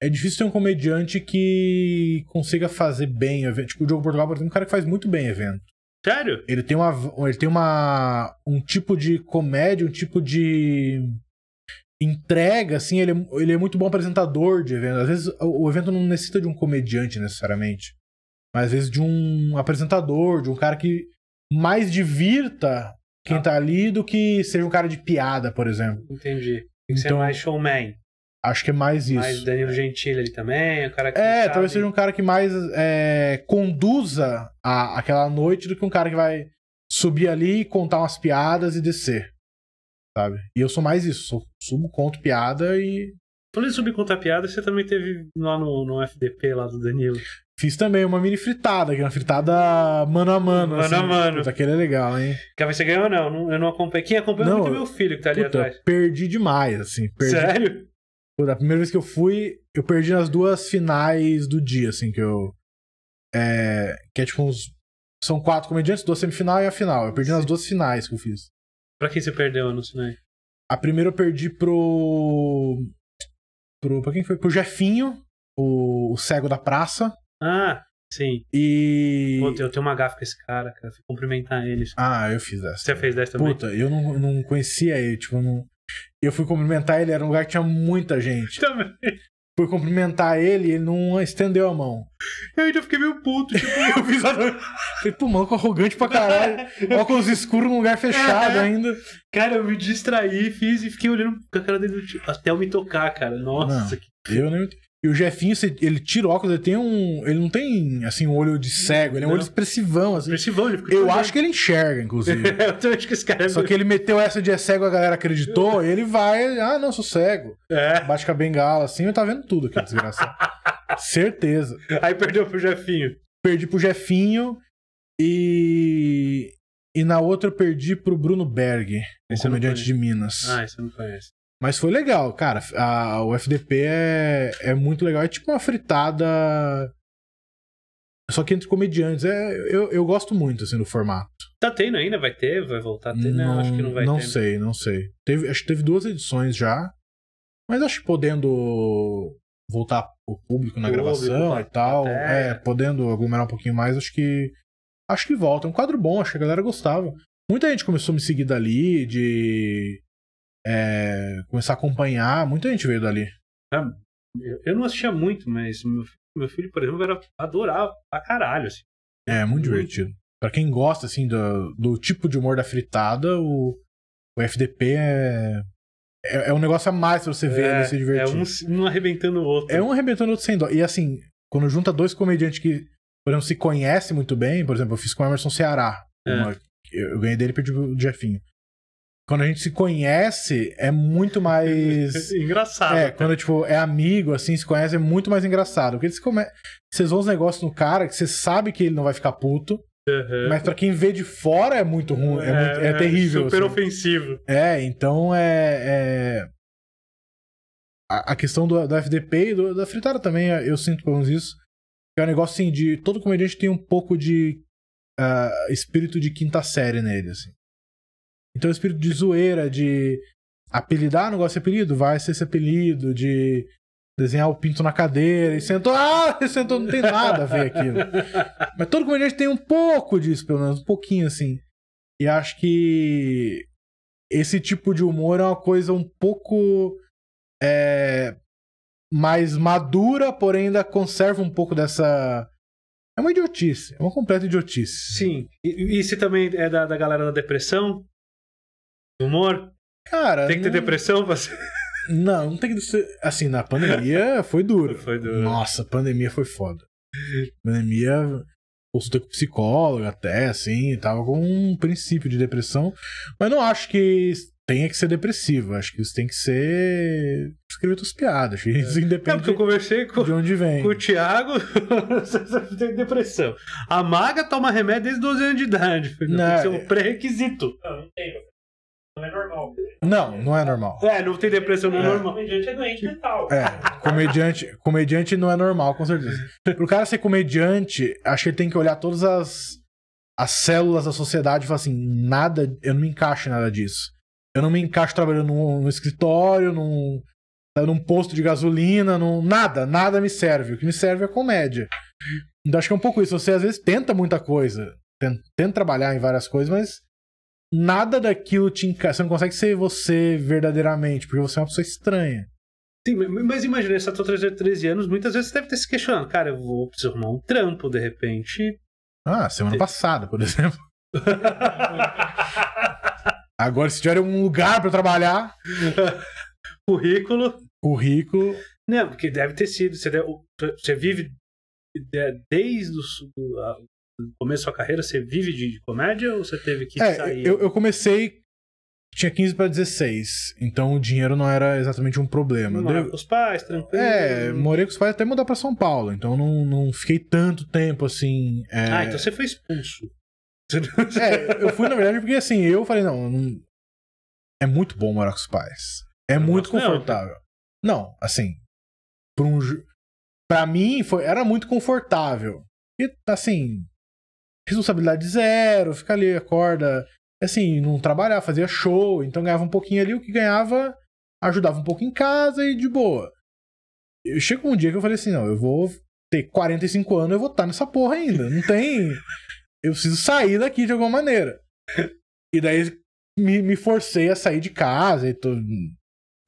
[SPEAKER 2] é difícil ter um comediante que consiga fazer bem o evento. Tipo, o Diogo Portugal, por exemplo, é um cara que faz muito bem evento. Sério? Ele tem uma. Ele tem uma. um tipo de comédia, um tipo de entrega, assim, ele é, ele é muito bom apresentador de evento. Às vezes o evento não necessita de um comediante necessariamente, mas às vezes de um apresentador, de um cara que mais divirta quem ah. tá ali do que seja um cara de piada, por exemplo.
[SPEAKER 1] Entendi. Tem que então, ser mais showman. Acho que é
[SPEAKER 2] mais isso. Mais Danilo
[SPEAKER 1] Gentili ali também, é cara
[SPEAKER 2] que. É, sabe... talvez seja um cara que mais é, conduza a, aquela noite do que um cara que vai subir ali, contar umas piadas e descer. Sabe? E eu sou mais isso, sou, subo, conto piada e. Falando em subir
[SPEAKER 1] contar piada, você também teve lá no, no FDP lá do Danilo.
[SPEAKER 2] Fiz também uma mini fritada, que é uma fritada mano a mano. Mano assim, a mano. Puta, aquele é legal, hein?
[SPEAKER 1] Quer ver se ganhou ou não? Eu não acompanhei. Quem acompanhou é não, muito meu filho que tá ali puta, atrás.
[SPEAKER 2] Perdi demais, assim. Perdi, Sério? Da primeira vez que eu fui, eu perdi nas duas finais do dia, assim, que eu. É, que é tipo uns. São quatro comediantes, duas semifinal e a final. Eu perdi nas duas finais que eu fiz.
[SPEAKER 1] Pra quem você perdeu no final?
[SPEAKER 2] A primeira eu perdi pro. pro pra quem foi? Pro Jefinho, o, o cego da praça.
[SPEAKER 1] Ah, sim. E. Pô, eu tenho uma gafa com esse cara, cara. Fui cumprimentar eles. Ah, eu fiz essa. Você fez dessa também? Puta, eu
[SPEAKER 2] não, eu não conhecia ele, tipo, eu não. Eu fui cumprimentar ele, era um lugar que tinha muita gente. Também. Fui cumprimentar ele, ele não estendeu a mão. Eu ainda fiquei meio puto, tipo, eu fiz a... Falei, pô, maluco arrogante pra caralho. Óculos escuros num lugar fechado é. ainda.
[SPEAKER 1] Cara, eu me distraí, fiz e fiquei olhando com a cara dele tipo, até eu me tocar, cara. Nossa, não,
[SPEAKER 2] que... Eu nem me e o Jefinho, ele tira o óculos, ele tem um. Ele não tem, assim, um olho de cego, ele é um olho expressivão, assim. Expressivão, ele fica Eu acho que ele enxerga, inclusive. eu acho que esse cara é Só que ele meteu essa de é cego, a galera acreditou, e ele vai, ah, não, sou cego. É. Bate com a bengala, assim, eu tá vendo tudo aqui, desgraçado. Certeza. Aí perdeu pro Jefinho. Perdi pro Jefinho e. E na outra eu perdi pro Bruno Berg, um esse comediante de Minas. Ah,
[SPEAKER 1] isso eu não conheço.
[SPEAKER 2] Mas foi legal, cara. A, o FDP é, é muito legal. É tipo uma fritada. Só que entre comediantes. É, eu, eu gosto muito, assim, do formato.
[SPEAKER 1] Tá tendo ainda? Vai ter? Vai voltar a ter? Não, não acho que não vai não ter. Não sei,
[SPEAKER 2] não sei. Teve, acho que teve duas edições já. Mas acho que podendo voltar o público na o gravação público, tá e tal. Até... É, podendo aglomerar um pouquinho mais, acho que. Acho que volta. É um quadro bom, acho que a galera gostava. Muita gente começou a me seguir dali, de é, começar a acompanhar. Muita gente veio dali. É, eu não assistia muito, mas meu, meu filho, por exemplo, era, adorava pra caralho. Assim. É, muito, muito divertido. Pra quem gosta, assim, do, do tipo de humor da fritada, o, o FDP é, é, é, um negócio a mais pra você ver é, se divertir. É
[SPEAKER 1] um, um arrebentando o outro.
[SPEAKER 2] É um arrebentando o outro sem dó. E assim, quando junta dois comediantes que, por exemplo, se conhecem muito bem, por exemplo, eu fiz com o Emerson Ceará. É. Uma, eu ganhei dele e perdi o Jefinho quando a gente se conhece, é muito mais. engraçado. É, quando, tipo, é amigo, assim, se conhece, é muito mais engraçado. Porque eles come... vocês vão uns negócios no cara que você sabe que ele não vai ficar puto. Uhum. Mas pra quem vê de fora é muito ruim, é, é, muito... é terrível. Super assim. ofensivo. É, então é. é a, a, questão do, do FDP e do, da fritada também, eu sinto pelo menos isso. É um negócio assim de. Todo comediante tem um pouco de uh, espírito de quinta série nele, assim. Então, o espírito de zoeira, de apelidar, não gosta de apelido, vai ser esse apelido, de desenhar o pinto na cadeira e sentou. Ah, sentou, não tem nada a ver aquilo. Mas todo comediante tem um pouco disso, pelo menos, um pouquinho assim. E acho que esse tipo de humor é uma coisa um pouco é, mais madura, porém ainda conserva um pouco dessa. É uma idiotice, é uma completa idiotice. Sim.
[SPEAKER 1] E, e se também é da, da galera da depressão, humor? Cara. Tem que ter depressão pra ser.
[SPEAKER 2] Não, não tem que ser. Assim, na pandemia foi duro. Foi duro. Nossa, pandemia foi foda. pandemia, Consultei com psicólogo até, assim, tava com um princípio de depressão. Mas não acho que tenha que ser depressivo. Acho que isso tem que ser. Escrever tuas piadas. Acho que é. isso independe. É porque eu conversei com, de onde vem. com o Thiago. tem depressão.
[SPEAKER 1] A maga toma remédio desde 12 anos de idade. Não, é um pré-requisito. Não, não tem é normal.
[SPEAKER 2] Não, não é normal. É,
[SPEAKER 1] não tem depressão, não é, é normal. Comediante é doente mental.
[SPEAKER 2] É, comediante, comediante não é normal, com certeza. Pro cara ser comediante, acho que ele tem que olhar todas as, as células da sociedade e falar assim: nada, eu não me encaixo em nada disso. Eu não me encaixo trabalhando num, num escritório, num, tá, num posto de gasolina, num, nada, nada me serve. O que me serve é comédia. Então acho que é um pouco isso. Você às vezes tenta muita coisa, tenta, tenta trabalhar em várias coisas, mas nada daquilo te encaixa. Você não consegue ser você verdadeiramente, porque você é uma pessoa estranha. Sim,
[SPEAKER 1] mas imagina, você trazer 13 anos, muitas vezes você deve ter se questionando, cara, eu vou precisar arrumar um trampo, de repente.
[SPEAKER 2] Ah, semana passada, por exemplo. Agora, se tiver um lugar para trabalhar. Currículo. Currículo.
[SPEAKER 1] Não, porque deve ter sido. Você, deve, você vive desde os, no começo da sua carreira, você vive de comédia ou você teve que é, sair? Eu,
[SPEAKER 2] eu comecei, tinha 15 para 16, então o dinheiro não era exatamente um problema. Moro com os pais, tranquilo. É, morei com os pais até mudar para São Paulo, então não, não fiquei tanto tempo assim. É... Ah, então você foi expulso. é, eu fui, na verdade, porque assim, eu falei, não, não... é muito bom morar com os pais. É muito confortável. Não, assim, pra um. Pra mim, foi, era muito confortável. E, assim, responsabilidade zero, ficar ali, acorda, assim, não trabalhar, fazia show, então ganhava um pouquinho ali, o que ganhava ajudava um pouco em casa e de boa. Eu chego um dia que eu falei assim, não, eu vou ter 45 anos, eu vou estar tá nessa porra ainda, não tem... Eu preciso sair daqui de alguma maneira. E daí me, me forcei a sair de casa e tudo.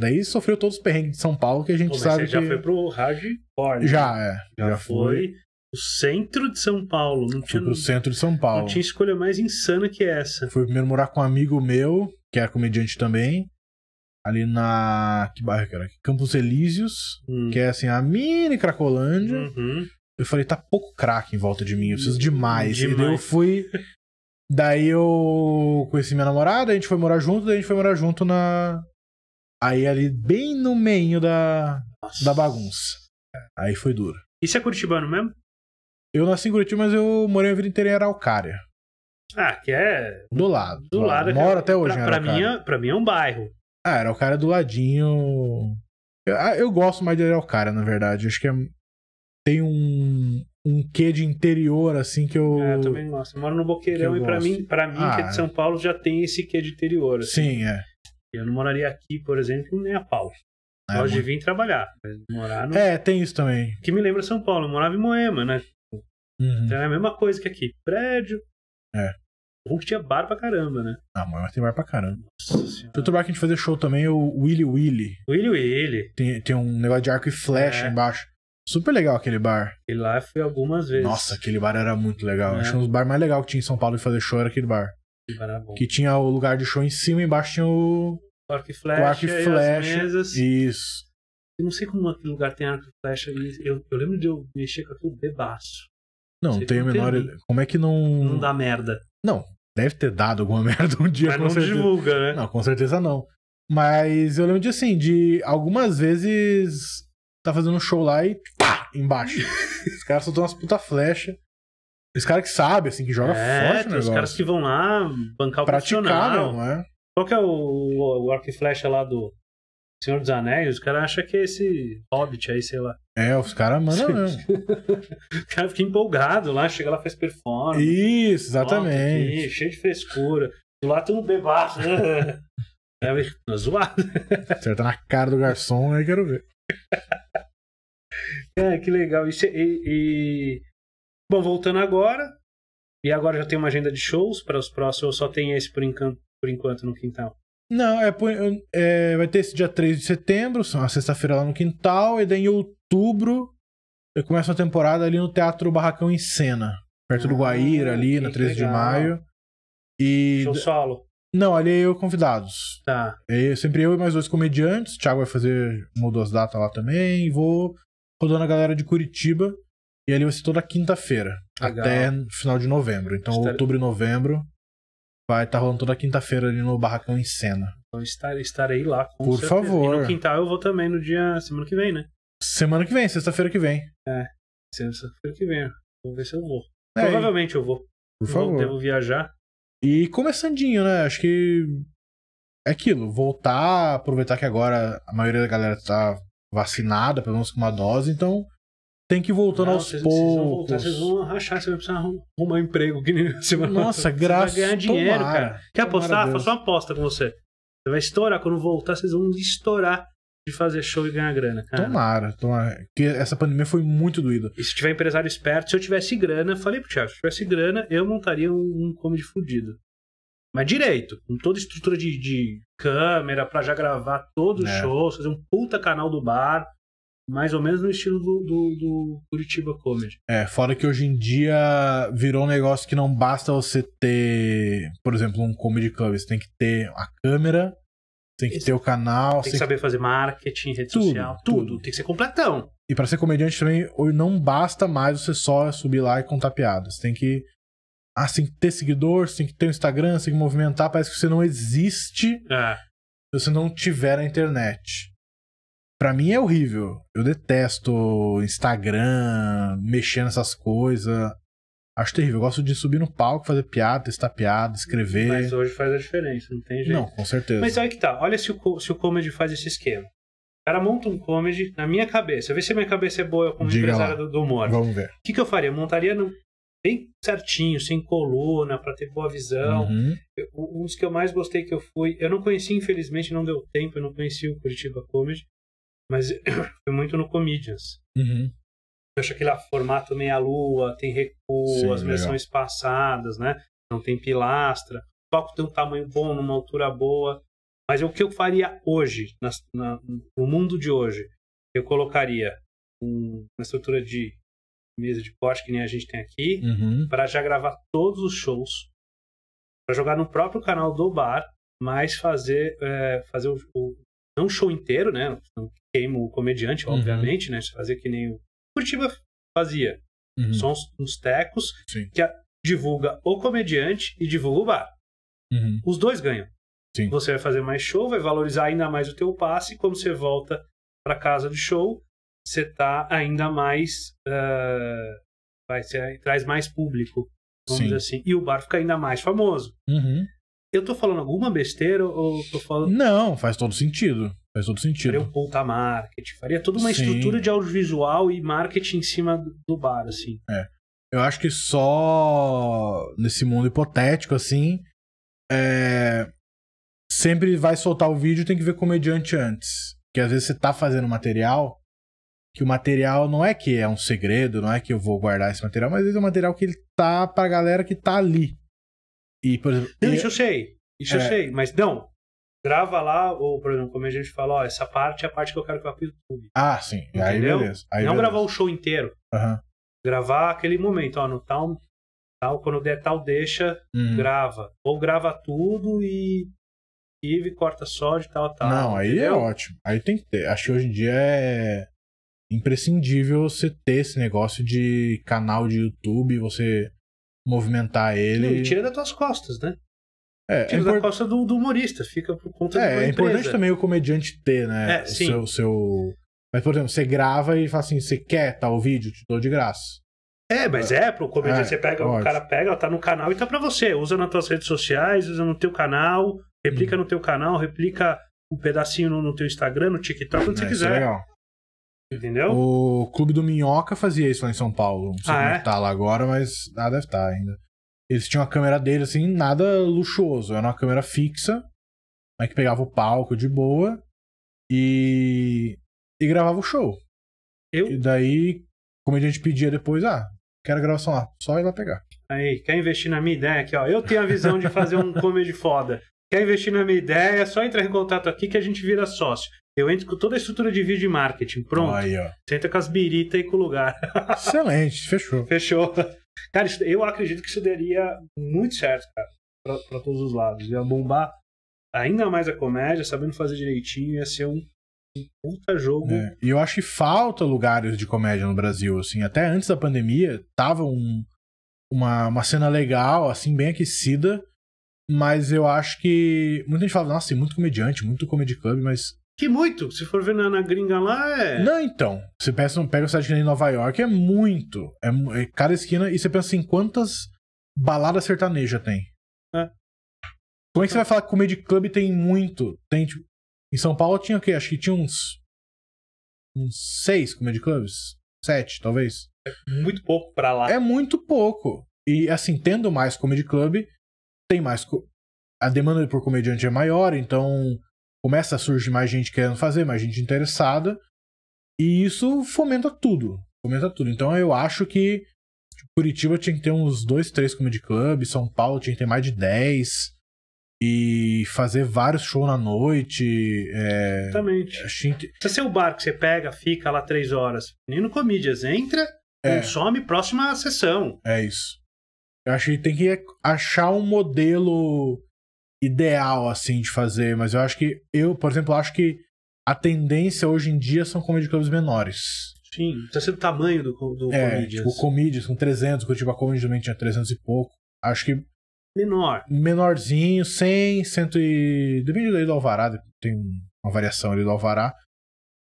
[SPEAKER 2] Daí sofreu todos os perrengues de São Paulo que a gente Pô, sabe. Você que... já foi
[SPEAKER 1] pro hard core, né? Já, é. Já, já foi o centro de São Paulo. Não
[SPEAKER 2] tinha, Fui pro centro de São Paulo. Não tinha escolha mais insana que essa. Fui primeiro morar com um amigo meu, que era comediante também. Ali na. Que bairro que era? Campos Elíseos, hum. que é assim, a mini Cracolândia. Uhum. Eu falei, tá pouco craque em volta de mim, eu preciso demais. demais. E daí eu fui. Daí eu conheci minha namorada, a gente foi morar junto, daí a gente foi morar junto na. Aí ali, bem no meio da, Nossa. da bagunça. É, aí foi duro. Isso é curitibano mesmo? Eu nasci em Curitiba, mas eu morei a vida inteira em Araucária.
[SPEAKER 3] Ah, que é.
[SPEAKER 2] Do lado. Do, do lado. lado. Moro até hoje, pra, pra mim, é, pra
[SPEAKER 1] mim é um bairro.
[SPEAKER 2] Ah, Araucária é do ladinho. Eu, ah, eu gosto mais de Araucária, na verdade. Acho que é... tem um, um quê de interior, assim, que eu. É, eu também
[SPEAKER 1] gosto. Eu moro no Boqueirão e para mim, para mim ah, que é de ah, São é. Paulo, já tem esse quê de interior. Assim. Sim, é. Eu não moraria aqui, por exemplo, nem a pau. Pode é, vir trabalhar.
[SPEAKER 2] Morar no... É, tem isso também.
[SPEAKER 1] Que me lembra São Paulo. Eu morava em Moema, né? Uhum. Então é a mesma coisa que aqui. Prédio. É. O Hulk tinha bar pra caramba, né?
[SPEAKER 2] Ah, mas tem bar pra caramba. Tem outro bar que a gente fazia show também é o Willy Willy. Willy Willy. Tem, tem um negócio de arco e flecha é. embaixo. Super legal aquele bar. E lá fui algumas vezes. Nossa, aquele bar era muito legal. É. Acho que um dos bar mais legais que tinha em São Paulo de fazer show era aquele bar. bom. que tinha o lugar de show em cima e embaixo tinha o. arco e flecha. O arco e flecha. E mesas.
[SPEAKER 1] Isso. Eu não sei como aquele lugar tem arco e flecha. Eu, eu lembro de eu mexer com aquilo bebaço.
[SPEAKER 2] Não, não tenho a menor. Como é que não. Não dá merda. Não, deve ter dado alguma merda um dia. Mas não certeza. divulga, né? Não, com certeza não. Mas eu lembro de assim, de algumas vezes tá fazendo um show lá e pá, embaixo. Os caras soltam umas puta flecha. Os caras que sabem, assim, que joga é, forte, né? Os caras
[SPEAKER 1] que vão lá bancar o Praticar, profissional. Não, é? Qual que é o, o, o arco e flecha lá do Senhor dos Anéis, os caras acham que é esse Hobbit aí, sei
[SPEAKER 2] lá. É, os caras mandam mesmo.
[SPEAKER 1] o cara fica empolgado lá, chega lá, faz performance. Isso, exatamente. Aqui, cheio de frescura. Do lado tudo bebaço. É, é zoado.
[SPEAKER 2] Acerta na cara do garçom, aí quero ver.
[SPEAKER 1] é, que legal. isso é, e, e, Bom, voltando agora. E agora já tem uma agenda de shows para os próximos, ou só tem esse por, enquanto, por enquanto no quintal?
[SPEAKER 2] Não, é, é, vai ter esse dia 3 de setembro, uma sexta-feira lá no quintal, e daí em outubro começa a temporada ali no Teatro Barracão em Cena, perto do ah, Guaíra, ali, na 13 de maio. E... Show solo? Não, ali é eu convidados. Tá. É sempre eu e mais dois comediantes. O Thiago vai fazer uma ou duas datas lá também. E vou rodando a galera de Curitiba. E ali vai ser toda quinta-feira. Até final de novembro. Então, Estar... outubro e novembro. Vai estar tá rolando toda quinta-feira ali no Barracão em Cena. Eu
[SPEAKER 1] então estarei, estarei lá, com Por certeza. favor. E no quintal eu vou também no dia. semana que vem, né?
[SPEAKER 2] Semana que vem, sexta-feira que vem. É,
[SPEAKER 1] sexta-feira que vem. Vamos ver se eu vou. É, Provavelmente eu vou. Por vou, favor. Devo viajar.
[SPEAKER 2] E começandinho, né? Acho que. É aquilo, voltar, aproveitar que agora a maioria da galera tá vacinada, pelo menos com uma dose, então tem que ir voltando não, aos vocês, poucos. Vocês vão voltar, vocês
[SPEAKER 1] vão rachar, você vai precisar arrumar um emprego. Que nem Nossa, graças Você vai ganhar dinheiro, tomara, cara. Quer apostar? Faça uma aposta com você. Você vai estourar. Quando voltar, vocês vão estourar de fazer show e ganhar grana, cara. Tomara,
[SPEAKER 2] tomara. Porque essa pandemia foi muito doída. E
[SPEAKER 1] se tiver empresário esperto, se eu tivesse grana, falei pro Thiago, se eu tivesse grana, eu montaria um, um comedy fudido. Mas direito, com toda a estrutura de, de câmera, pra já gravar todo é. o show, fazer um puta canal do bar mais ou menos no estilo do, do, do, Curitiba Comedy.
[SPEAKER 2] É, fora que hoje em dia virou um negócio que não basta você ter, por exemplo, um comedy club, você tem que ter a câmera, tem que Isso. ter o canal, tem que saber
[SPEAKER 1] que... fazer marketing, rede tudo, social, tudo. tudo, tem que ser completão.
[SPEAKER 2] E para ser comediante também, não basta mais você só subir lá e contar piadas. Você tem que ah, tem que ter seguidor, tem que ter um Instagram, tem que movimentar, parece que você não existe é. se você não tiver a internet. Pra mim é horrível. Eu detesto Instagram, mexer nessas coisas. Acho terrível. Eu gosto de subir no palco, fazer piada, testar piada, escrever. Mas
[SPEAKER 1] hoje faz a diferença, não tem jeito. Não, com certeza. Mas olha que tá. Olha se o, se o comedy faz esse esquema. O cara monta um comedy na minha cabeça. Vê se a minha cabeça é boa como Diga empresário do, do, humor. Vamos ver. O que, que eu faria? Eu montaria no, bem certinho, sem coluna, para ter boa visão. Uhum. Eu, um dos que eu mais gostei que eu fui, eu não conheci, infelizmente, não deu tempo, eu não conheci o Curitiba Comedy, mas foi muito no Comedians. Uhum. Eu acho aquele formato meia-lua, tem recuo, Sim, as mesas versões passadas, né? Não tem pilastra. O palco tem um tamanho bom, numa altura boa. Mas o que eu faria hoje, na, na, no mundo de hoje? Eu colocaria um, uma estrutura de mesa de corte, que nem a gente tem aqui, uhum. para já gravar todos os shows, para jogar no próprio canal do bar, mas fazer, é, fazer o, o, não o show inteiro, né? queima o comediante, uhum. obviamente, né? Você fazia que nem o Curitiba fazia. Uhum. São uns tecos Sim. que divulga o comediante e divulga o bar. Uhum. Os dois ganham. Sim. Você vai fazer mais show, vai valorizar ainda mais o teu passe. Quando você volta para casa de show, você tá ainda mais... Uh, vai, traz mais público, vamos Sim. dizer assim. E o bar fica ainda mais famoso. Uhum. Eu tô falando alguma besteira ou
[SPEAKER 2] tô falando. Não, faz todo sentido. Faz todo sentido. Faria o ponta marketing, faria toda uma Sim. estrutura de
[SPEAKER 1] audiovisual e marketing em cima do bar, assim.
[SPEAKER 2] É. Eu acho que só nesse mundo hipotético, assim, é... sempre vai soltar o vídeo tem que ver comediante antes. Porque às vezes você tá fazendo material que o material não é que é um segredo, não é que eu vou guardar esse material, mas às vezes é um material que ele tá pra galera que tá ali. E, por exemplo. Não, isso eu
[SPEAKER 1] sei. Isso é... eu sei, mas não, grava lá, ou, por exemplo, como a gente fala, ó, essa parte é a parte que eu quero que vá o YouTube.
[SPEAKER 2] Ah, sim. Entendeu? Aí beleza. Aí não beleza.
[SPEAKER 1] gravar o show inteiro. Uhum. Gravar aquele momento, ó, no tal, tal quando der tal, deixa, hum. grava. Ou grava tudo e e corta só de tal, tal. Não, aí é entendeu? é
[SPEAKER 2] ótimo. Aí tem que ter. Acho que hoje em dia é imprescindível você ter esse negócio de canal de YouTube, você movimentar ele. Não, e tira
[SPEAKER 1] das tuas costas, né? É, na é import... da do, do, humorista, fica por
[SPEAKER 2] conta É, é importante também o comediante ter, né? É, sim. Seu, seu... Mas, por exemplo, você grava e fala assim: você quer tal vídeo? Te dou de graça.
[SPEAKER 1] É, mas é, pro comediante, é, você pega, o cara pega, tá no canal e tá pra você. Usa nas tuas redes sociais, usa no teu canal, replica hum. no teu canal, replica um pedacinho no, no teu Instagram, no TikTok, onde é, você é quiser. É legal. Entendeu?
[SPEAKER 2] O Clube do Minhoca fazia isso lá em São Paulo. Não sei ah, como é? é? tá lá agora, mas ah, deve estar tá ainda. Eles tinham a câmera dele, assim, nada luxuoso. Era uma câmera fixa, mas né, que pegava o palco de boa e, e gravava o show. Eu? E daí, como a gente pedia depois, ah, quero a gravação lá, só ir lá pegar.
[SPEAKER 1] Aí, quer investir na minha ideia aqui, ó? Eu tenho a visão de fazer um comedy foda. Quer investir na minha ideia? É só entrar em contato aqui que a gente vira sócio. Eu entro com toda a estrutura de vídeo e marketing. Pronto. Aí, ó. entra com as birita e com o lugar. Excelente, fechou. Fechou. Cara, isso, eu acredito que isso daria muito certo, cara, pra, pra, todos os lados. Ia bombar ainda mais a comédia, sabendo fazer direitinho, ia ser um, um puta jogo. É.
[SPEAKER 2] E eu acho que falta lugares de comédia no Brasil, assim. Até antes da pandemia, tava um, uma, uma cena legal, assim, bem aquecida. Mas eu acho que. Muita gente fala, nossa, tem muito comediante, muito comedy club, mas
[SPEAKER 1] que muito. Se for ver na, na gringa lá, é. Não,
[SPEAKER 2] então. Você pensa, pega o site em Nova York, é muito. É, é cada esquina. E você pensa assim, quantas baladas sertaneja tem? É. Como é que você vai falar que comedy club tem muito? Tem, tipo, em São Paulo tinha o quê? Acho que tinha uns. Uns seis comedy clubs? Sete, talvez. É muito pouco pra lá. É muito pouco. E assim, tendo mais comedy club, tem mais. Co... A demanda por comediante é maior, então começa a surgir mais gente querendo fazer, mais gente interessada, e isso fomenta tudo. Fomenta tudo. Então eu acho que tipo, Curitiba tinha que ter uns dois, três comedy clubs, São Paulo tinha que ter mais de dez e fazer vários shows na noite. É... Exatamente. Gente...
[SPEAKER 1] Se ser o bar que você pega, fica lá três horas. Nem no Comedias, entra, é. consome, próxima sessão.
[SPEAKER 2] É isso. Eu acho que tem que achar um modelo ideal, assim, de fazer, mas eu acho que. Eu, por exemplo, acho que a tendência hoje em dia são comedy clubs menores.
[SPEAKER 1] Sim, tá sendo o tamanho do, do é, Tipo,
[SPEAKER 2] o Comedians com 300, Curitiba Comedy também tinha 300 e pouco. Acho que. Menor. Menorzinho, 100, 100 e. Depende daí do Alvará, tem uma variação ali do Alvará.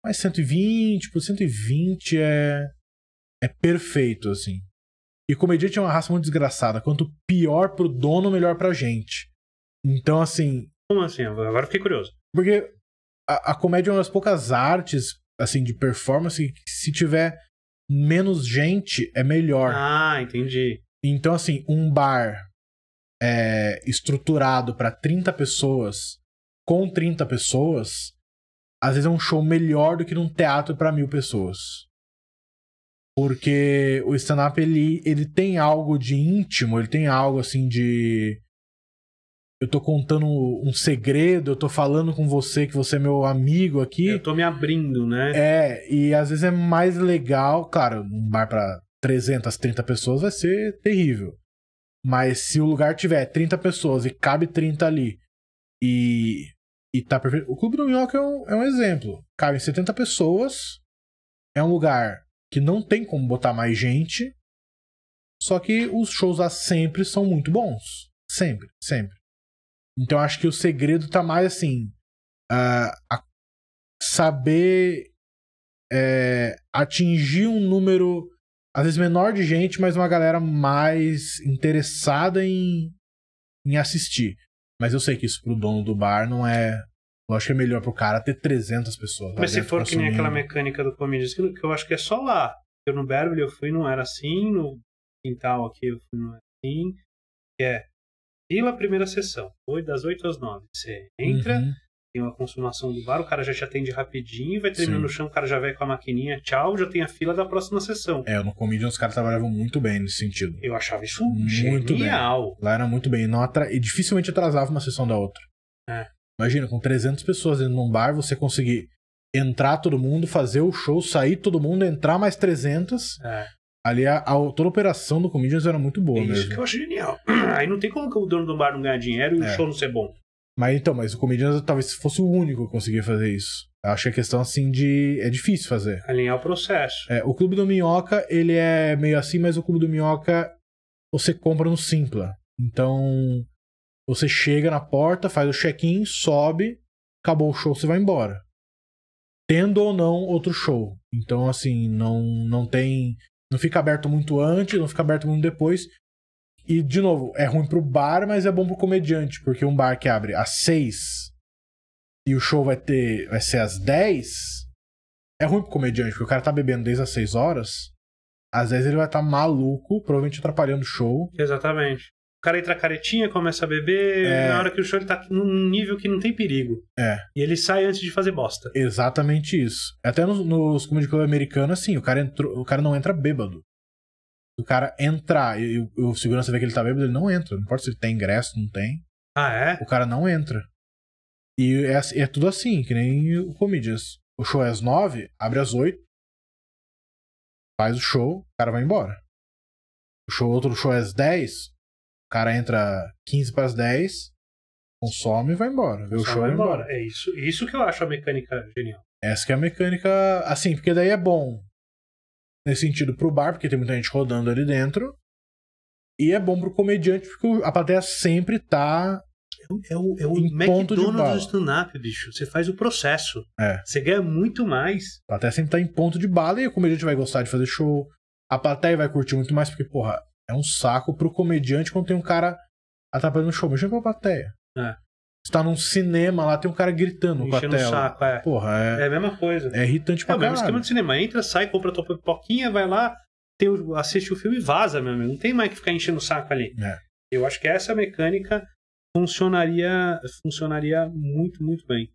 [SPEAKER 2] Mas 120, tipo, 120 é. É perfeito, assim. E comediante é uma raça muito desgraçada. Quanto pior pro dono, melhor pra gente. Então, assim.
[SPEAKER 1] Como assim? Agora fiquei curioso.
[SPEAKER 2] Porque a, a comédia é uma das poucas artes, assim, de performance que se tiver menos gente, é melhor. Ah, entendi. Então, assim, um bar é, estruturado para 30 pessoas, com 30 pessoas, às vezes é um show melhor do que num teatro para mil pessoas. Porque o stand-up, ele, ele tem algo de íntimo, ele tem algo, assim, de eu tô contando um segredo, eu tô falando com você que você é meu amigo aqui. Eu tô me abrindo, né? É, e às vezes é mais legal, claro, um bar para 30 pessoas vai ser terrível. Mas se o lugar tiver 30 pessoas e cabe 30 ali e, e tá perfeito. O Clube do Minhoca é um, é um exemplo. Cabem 70 pessoas, é um lugar que não tem como botar mais gente, só que os shows lá sempre são muito bons. Sempre, sempre. Então acho que o segredo tá mais assim. Uh, saber é, atingir um número, às vezes menor de gente, mas uma galera mais interessada em, em assistir. Mas eu sei que isso pro dono do bar não é. Eu acho que é melhor pro cara ter 300 pessoas. Tá mas se for que nem aquela
[SPEAKER 1] mecânica do Comedians, que eu acho que é só lá. Eu no Beverly eu fui não era assim, no quintal aqui eu fui não era assim. Que é, pela primeira sessão, das 8 às 9. Você entra, uhum. tem uma consumação do bar, o cara já te atende rapidinho, vai terminando no chão, o cara já vai com a maquininha, tchau,
[SPEAKER 2] já tem a fila da próxima sessão. É, no Comedian os caras trabalhavam muito bem nesse sentido. Eu achava isso muito genial. Bem. Lá era muito bem, não atra... e dificilmente atrasava uma sessão da outra. É. Imagina, com 300 pessoas dentro de um bar, você conseguir entrar todo mundo, fazer o show, sair todo mundo, entrar mais 300. É. Ali a, a, toda a operação do Comedians era muito boa Isso mesmo. Isso que
[SPEAKER 3] eu acho
[SPEAKER 1] genial. Aí não tem como que o dono do bar não ganhar dinheiro e é. o show não ser bom.
[SPEAKER 2] Mas então, mas o Comedians talvez fosse o único que conseguia fazer isso. Eu acho que a questão, assim, de... É difícil fazer.
[SPEAKER 1] Alinhar o processo.
[SPEAKER 2] É, o Clube do Minhoca, ele é meio assim, mas o Clube do Minhoca você compra no Simpla. Então, você chega na porta, faz o check-in, sobe, acabou o show, você vai embora. Tendo ou não outro show. Então, assim, não, não tem não fica aberto muito antes, não fica aberto muito depois. E, de novo, é ruim pro bar, mas é bom pro comediante, porque um bar que abre às 6 e o show vai ter. vai ser às 10. É ruim pro comediante, porque o cara tá bebendo desde as 6 horas. Às 10 ele vai estar tá maluco, provavelmente atrapalhando o show.
[SPEAKER 1] Exatamente. O cara entra caretinha, começa a beber, é... na hora que o show ele tá num nível que não tem perigo.
[SPEAKER 2] É. E ele sai antes de fazer bosta. Exatamente isso. Até nos, nos comedy club assim, o cara, entrou, o cara não entra bêbado. O cara entrar e o, o segurança vê que ele tá bêbado, ele não entra. Não importa se ele tem ingresso, não tem. Ah, é? O cara não entra. E é, é tudo assim, que nem o comedians. O show é às nove, abre às oito, faz o show, o cara vai embora. O show, outro show é às dez, o cara entra 15 para as 10, consome e vai embora. Vê o show vai embora.
[SPEAKER 1] embora. É isso, isso que eu acho a mecânica genial.
[SPEAKER 2] Essa que é a mecânica, assim, porque daí é bom nesse sentido pro bar, porque tem muita gente rodando ali dentro. E é bom pro comediante, porque a plateia sempre tá é o, é o é McDonald's do
[SPEAKER 1] stand-up, bicho. Você faz o processo. É. Você ganha muito mais.
[SPEAKER 2] A plateia sempre tá em ponto de bala e o comediante vai gostar de fazer show. A plateia vai curtir muito mais, porque, porra, é um saco pro comediante quando tem um cara atrapalhando o show. Imagina pra plateia. É. Você tá num cinema lá, tem um cara gritando Enchendo com a tela. saco, é. Porra, é... é a mesma coisa. É irritante pra é, caralho. É o mesmo esquema
[SPEAKER 1] de cinema. Entra, sai, compra tua pipoquinha, vai lá, tem, assiste o filme e vaza, meu amigo. Não tem mais que ficar enchendo o saco ali. É. Eu acho que essa mecânica funcionaria, funcionaria muito, muito bem.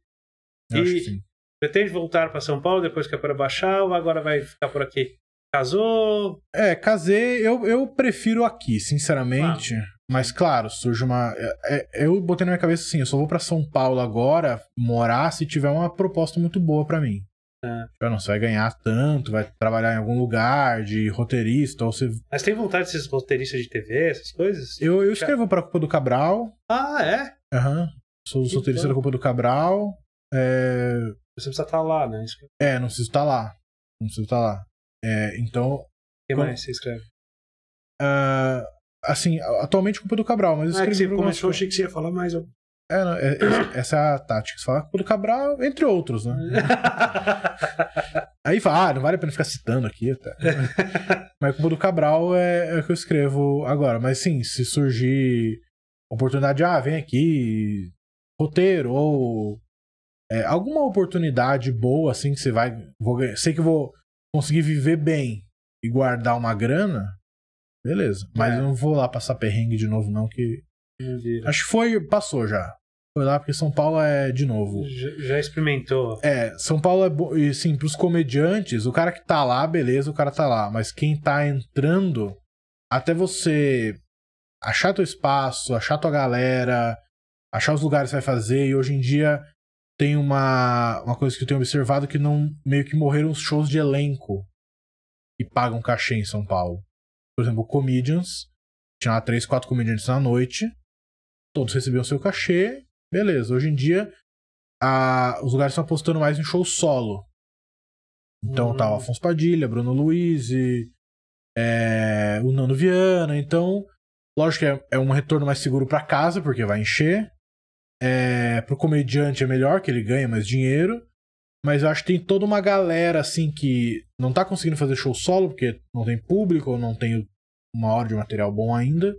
[SPEAKER 1] Eu e pretende voltar para São Paulo depois que a é para baixar ou agora vai ficar por aqui?
[SPEAKER 2] Casou? É, casei. Eu, eu prefiro aqui, sinceramente. Claro. Mas claro, surge uma. É, é eu botei na minha cabeça assim: eu só vou para São Paulo agora morar se tiver uma proposta muito boa para mim. É. Eu não, você vai ganhar tanto, vai trabalhar em algum lugar de roteirista, ou você.
[SPEAKER 1] Mas tem vontade de ser roteirista de TV, essas coisas?
[SPEAKER 2] Eu, eu escrevo pra Copa do Cabral.
[SPEAKER 3] Ah, é?
[SPEAKER 2] Aham. Uhum. Sou então. roteirista da Copa do Cabral. É... Você precisa estar tá lá, né? Que... É, não preciso estar tá lá. Não preciso estar tá lá. É, então. O que mais você escreve? Uh, assim, atualmente culpa é do Cabral, mas eu ah, escrevi. Ah, você começou, achei que você ia falar mais. Eu... É, não, é, é essa é a tática. Você fala culpa é do Cabral, entre outros, né? Aí fala, ah, não vale a pena ficar citando aqui. Tá? mas culpa do Cabral é, é o que eu escrevo agora. Mas sim, se surgir oportunidade, ah, vem aqui, roteiro, ou é, alguma oportunidade boa, assim, que você vai. Vou, sei que vou conseguir viver bem e guardar uma grana, beleza. Mas é. eu não vou lá passar perrengue de novo, não, que. Entendi. Acho que foi. Passou já. Foi lá porque São Paulo é, de novo. Já, já experimentou. É, São Paulo é bom. E sim, pros comediantes, o cara que tá lá, beleza, o cara tá lá. Mas quem tá entrando, até você achar teu espaço, achar tua galera, achar os lugares que você vai fazer. E hoje em dia tem uma, uma coisa que eu tenho observado que não meio que morreram os shows de elenco que pagam cachê em São Paulo. Por exemplo, comedians, tinha lá três, quatro comedians na noite, todos recebiam seu cachê, beleza. Hoje em dia, a, os lugares estão apostando mais em show solo. Então uhum. tá o hum. Afonso Padilha, Bruno Luiz, e, é, o Nano Viana. Então, lógico que é, é um retorno mais seguro para casa, porque vai encher. É, pro comediante é melhor, que ele ganha mais dinheiro. Mas eu acho que tem toda uma galera, assim, que não tá conseguindo fazer show solo, porque não tem público, ou não tem uma hora de material bom ainda.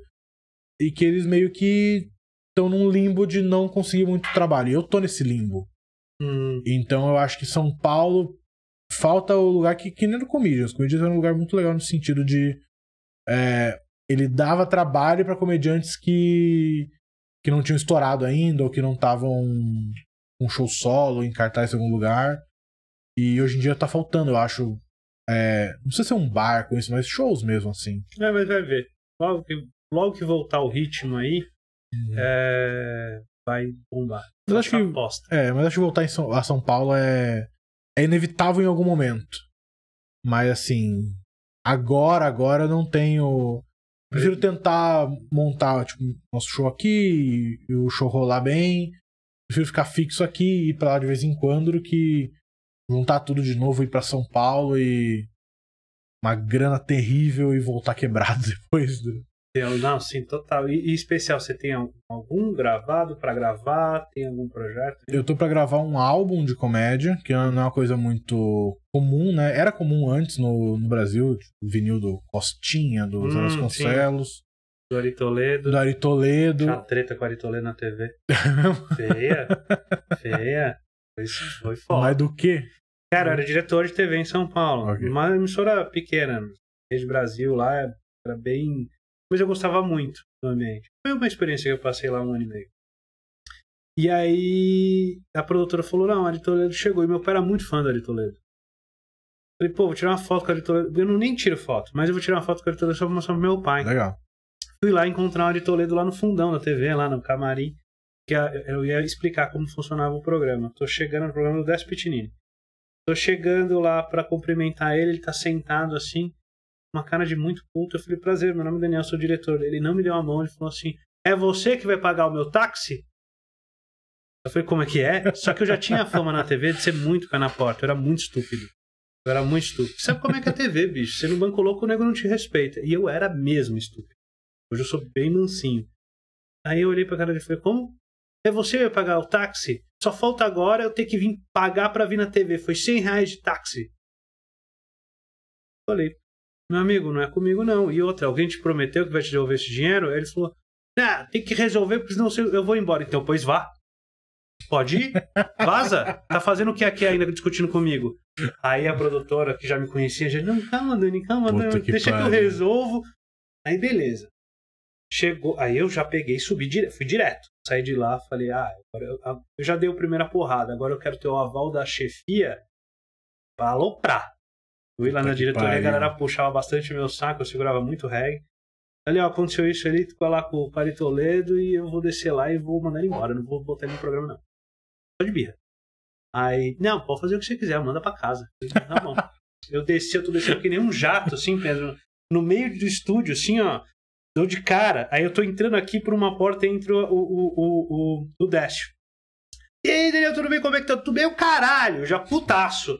[SPEAKER 2] E que eles meio que estão num limbo de não conseguir muito trabalho. E eu tô nesse limbo. Hum. Então eu acho que São Paulo falta o lugar que, que nem no Comedians. Comedians era um lugar muito legal no sentido de. É, ele dava trabalho para comediantes que que não tinham estourado ainda ou que não estavam um show solo em cartaz em algum lugar. E hoje em dia tá faltando, eu acho. É, não sei se é um bar com isso, mas shows mesmo assim.
[SPEAKER 1] É, mas vai ver. Logo que, logo que voltar o ritmo aí, uhum. é, vai bombar. Mas acho que,
[SPEAKER 2] é, mas acho que voltar São, a São Paulo é, é inevitável em algum momento. Mas assim, agora, agora eu não tenho Prefiro tentar montar, tipo, nosso show aqui e o show rolar bem. Prefiro ficar fixo aqui e ir pra lá de vez em quando do que juntar tudo de novo, ir para São Paulo e uma grana terrível e voltar quebrado depois. Do...
[SPEAKER 1] Eu, não, sim, total. E, e especial, você tem algum, gravado para gravar? Tem algum projeto? Eu
[SPEAKER 2] tô para gravar um álbum de comédia, que é, não é uma coisa muito comum, né? Era comum antes no, no Brasil, tipo, o vinil do Costinha, do hum, Vasconcelos.
[SPEAKER 1] Do Ari Toledo.
[SPEAKER 2] Do Ari Toledo. Tinha uma
[SPEAKER 1] treta com o Ari Toledo na TV. É Feia.
[SPEAKER 3] Feia. Isso foi foda.
[SPEAKER 2] Mas do quê? Cara, eu era hum.
[SPEAKER 1] diretor de TV em São Paulo. Okay. Uma emissora pequena. Rede Brasil lá era bem mas eu gostava muito do ambiente. Foi uma experiência que eu passei lá um ano e meio. E aí a produtora falou: não, a Ari Toledo chegou. E meu pai era muito fã da Ari Toledo. Falei, pô, vou tirar uma foto com a Ari Toledo. Eu não nem tiro foto, mas eu vou tirar uma foto com a Ari Toledo só pra mostrar pro meu pai. Legal. Fui lá encontrar a Ari Toledo lá no fundão da TV, lá no camarim, que eu ia explicar como funcionava o programa. Tô chegando no programa do Despetinini. Tô chegando lá para cumprimentar ele, ele tá sentado assim uma cara de muito puto. Eu falei, prazer, meu nome é Daniel, sou diretor. Ele não me deu a mão, ele falou assim: é você que vai pagar o meu táxi? Eu falei, como é que é? Só que eu já tinha a fama na TV de ser muito pé na porta, eu era muito estúpido. Eu era muito estúpido. Sabe como é que é a TV, bicho? Você no banco louco, o nego não te respeita. E eu era mesmo estúpido. Hoje eu sou bem mansinho. Aí eu olhei pra cara dele e falei, como? É você que vai pagar o táxi? Só falta agora eu ter que vir pagar pra vir na TV. Foi 100 reais de táxi. Falei, meu amigo, não é comigo não. E outra, alguém te prometeu que vai te devolver esse dinheiro? ele eles falaram, ah, tem que resolver, porque senão eu vou embora. Então, pois vá. Pode ir? Vaza? Tá fazendo o que aqui ainda discutindo comigo? Aí a produtora que já me conhecia, já, não, calma, Dani, calma, Dani, que deixa pare. que eu resolvo. Aí beleza. Chegou, aí eu já peguei subi direto, fui direto. Saí de lá, falei, ah, eu, eu, já dei a primeira porrada, agora eu quero ter o aval da chefia pra aloprar. Eu lá na diretoria, pariu. a galera puxava bastante meu saco, eu segurava muito reggae. Ali, ó, aconteceu isso, ele ficou lá com o Pari Toledo e eu vou descer lá e vou mandar ele embora. não vou botar ele no programa, não. Só de birra. Aí, não, pode fazer o que você quiser, manda pra casa. Na tá mão. eu desci, eu tô descendo que nem um jato, assim, Pedro. No meio do estúdio, assim, ó. Dou de cara. Aí eu tô entrando aqui por uma porta entre o, o, o, o, o Décio. E aí, Daniel, tudo bem? Como é que tá? Tudo bem? O caralho, já putaço.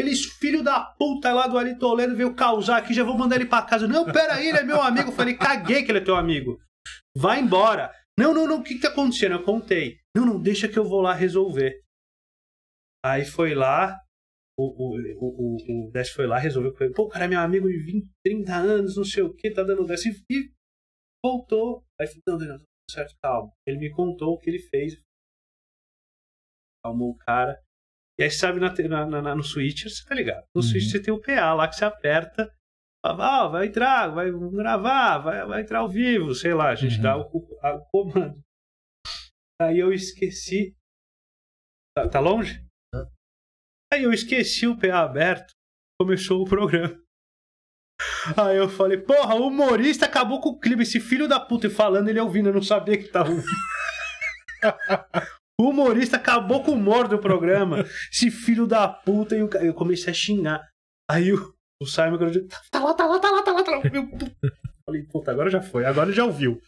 [SPEAKER 1] Aqueles filho da puta é lá do Ari Toledo veio causar aqui, já vou mandar ele para casa. Não, pera aí, ele é meu amigo. Eu falei, caguei que ele é teu amigo. Vai embora. Não, não, não, o que, que tá acontecendo? Eu contei. Não, não, deixa que eu vou lá resolver. Aí foi lá, o, o, o, o Dash foi lá, resolveu com
[SPEAKER 3] Pô, cara é meu amigo de 20, 30 anos, não sei o que, tá dando Dash. E voltou. Aí falou, não, Daniel, tá tudo certo, calma. Ele me contou o que ele fez.
[SPEAKER 1] Calmou o cara. E aí, sabe, na, na, na, no Switch você tá ligado? No uhum. você tem o PA lá que você aperta. ah, vai entrar, vai gravar, vai, vai entrar ao vivo, sei lá, a gente uhum. dá o, o comando. Aí eu esqueci. Tá, tá longe? Uhum. Aí eu esqueci o PA aberto, começou o programa. Aí eu falei, porra, o humorista acabou com o clima. Esse filho da puta e falando, ele ouvindo, eu não sabia que tava ouvindo. O humorista acabou com o humor do programa. Esse filho da puta. E eu comecei a xingar. Aí o, o Simon disse, tá,
[SPEAKER 2] tá lá, tá lá, tá lá, tá lá, tá lá. Meu puta.
[SPEAKER 1] Falei, puta, agora já foi. Agora ele já ouviu.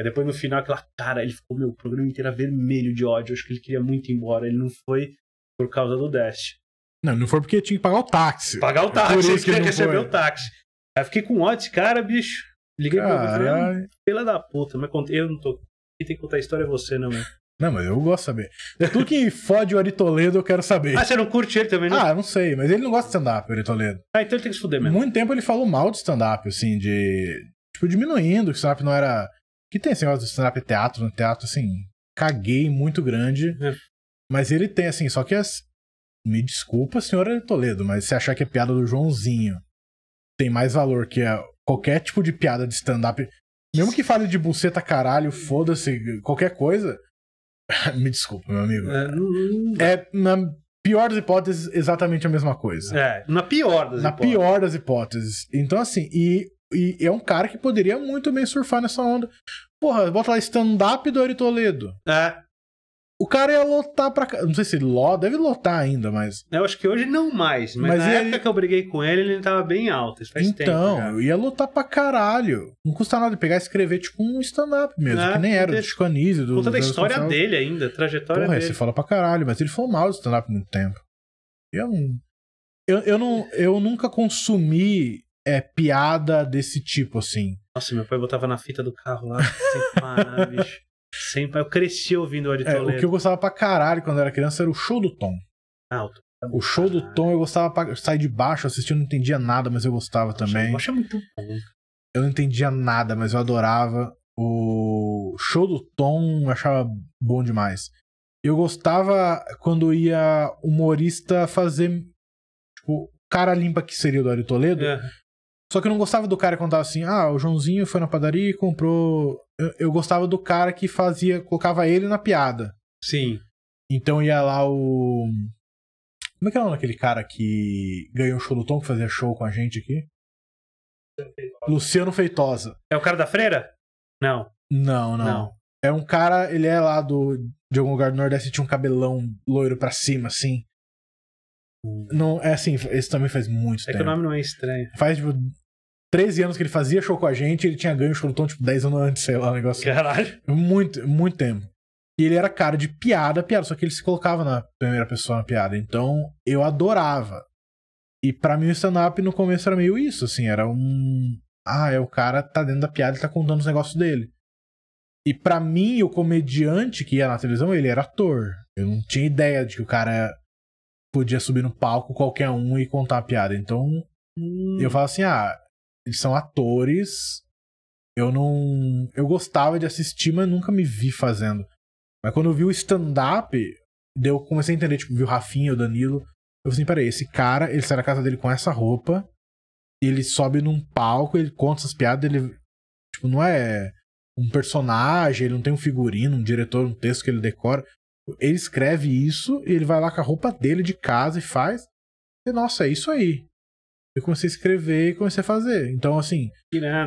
[SPEAKER 1] Aí depois no final, aquela cara, ele ficou, meu, o programa inteiro é vermelho de ódio. Acho que ele queria muito ir embora. Ele não foi por causa do Dash.
[SPEAKER 2] Não, não foi porque tinha que pagar o táxi. Pagar o táxi, Ele por isso que ele recebeu o
[SPEAKER 1] táxi. Aí fiquei com ódio, cara, bicho.
[SPEAKER 2] Liguei Carai. pra
[SPEAKER 1] pela da puta, mas eu não tô. Quem tem que contar a história é você, né, mano?
[SPEAKER 2] Não, mas eu gosto de saber. Tudo que fode o Ari Toledo, eu quero saber. Ah, você não curte ele também, né? Ah, não sei, mas ele não gosta de stand-up, o Ari Toledo. Ah, então ele tem que se fuder mesmo. Muito tempo ele falou mal de stand-up, assim, de. Tipo, diminuindo, que stand-up não era. Que tem esse negócio de stand-up teatro, no teatro, assim, caguei muito grande. É. Mas ele tem, assim, só que as. Me desculpa, senhora Ari Toledo, mas se achar que é piada do Joãozinho tem mais valor que é qualquer tipo de piada de stand-up. Mesmo que fale de buceta, caralho, foda-se, qualquer coisa, Me desculpa, meu amigo. É, não, não é na pior das hipóteses, exatamente a mesma coisa. É, na pior das na hipóteses. Na pior das hipóteses. Então, assim, e, e é um cara que poderia muito bem surfar nessa onda. Porra, bota lá stand-up do Ari Toledo. É. O cara ia lotar pra. Não sei se lota, deve lotar ainda, mas.
[SPEAKER 1] Eu acho que hoje não mais, mas, mas na época ele... que eu briguei com ele, ele tava bem alto. Isso faz então,
[SPEAKER 2] tempo, eu ia lotar pra caralho. Não custa nada pegar e escrever tipo um stand-up mesmo, ah, que nem era, desse... do Chico Anísio. Do, Conta da história dele
[SPEAKER 1] ainda, trajetória Porra, dele. você é
[SPEAKER 2] fala pra caralho, mas ele foi mal de stand-up muito tempo. Eu não. Eu, eu, não, eu nunca consumi é, piada desse tipo, assim.
[SPEAKER 1] Nossa, meu pai botava na fita do carro lá, sem parar, bicho. Sempre, eu cresci ouvindo o Ari é, O que eu
[SPEAKER 2] gostava pra caralho quando eu era criança era o show do Tom. Alto. o show do Tom eu gostava pra sair de baixo, assistindo, não entendia nada, mas eu gostava também. Eu achei é muito bom. Eu não entendia nada, mas eu adorava. O show do Tom eu achava bom demais. Eu gostava quando ia humorista fazer. Tipo, cara limpa que seria o Dário Toledo. É. Só que eu não gostava do cara que contava assim, ah, o Joãozinho foi na padaria e comprou. Eu, eu, gostava do cara que fazia, colocava ele na piada. Sim. Então ia lá o. Como é que é o nome daquele cara que ganhou o show do Tom, que fazia show com a gente aqui? Luciano Feitosa.
[SPEAKER 1] É o cara da freira?
[SPEAKER 2] Não. Não, não. não. É um cara, ele é lá do, de algum lugar do Nordeste, tinha um cabelão loiro pra cima, assim. Hum. Não, é assim, esse também faz muito é tempo. É que o nome não é estranho. Faz, tipo, 13 anos que ele fazia show com a gente, ele tinha ganho o Tom, tipo, 10 anos antes, sei lá, o negócio. Assim. Caralho. Muito, muito tempo. E ele era cara de piada, piada, só que ele se colocava na primeira pessoa na piada. Então, eu adorava. E para mim o stand-up no começo era meio isso, assim, era um. Ah, é o cara tá dentro da piada e tá contando os negócios dele. E para mim, o comediante que ia na televisão, ele era ator. Eu não tinha ideia de que o cara podia subir no palco qualquer um e contar a piada. Então,
[SPEAKER 3] hum. eu falo
[SPEAKER 2] assim: ah, eles são atores. Eu não. Eu gostava de assistir, mas nunca me vi fazendo. Mas quando eu vi o stand-up, eu comecei a entender, tipo, vi o Rafinha, o Danilo. Eu falei assim, peraí, esse cara, ele sai da casa dele com essa roupa, ele sobe num palco, ele conta essas piadas, ele. Tipo, não é um personagem, ele não tem um figurino, um diretor, um texto que ele decora. Ele escreve isso, e ele vai lá com a roupa dele de casa e faz. E, nossa, é isso aí eu comecei a escrever e comecei a fazer. Então, assim,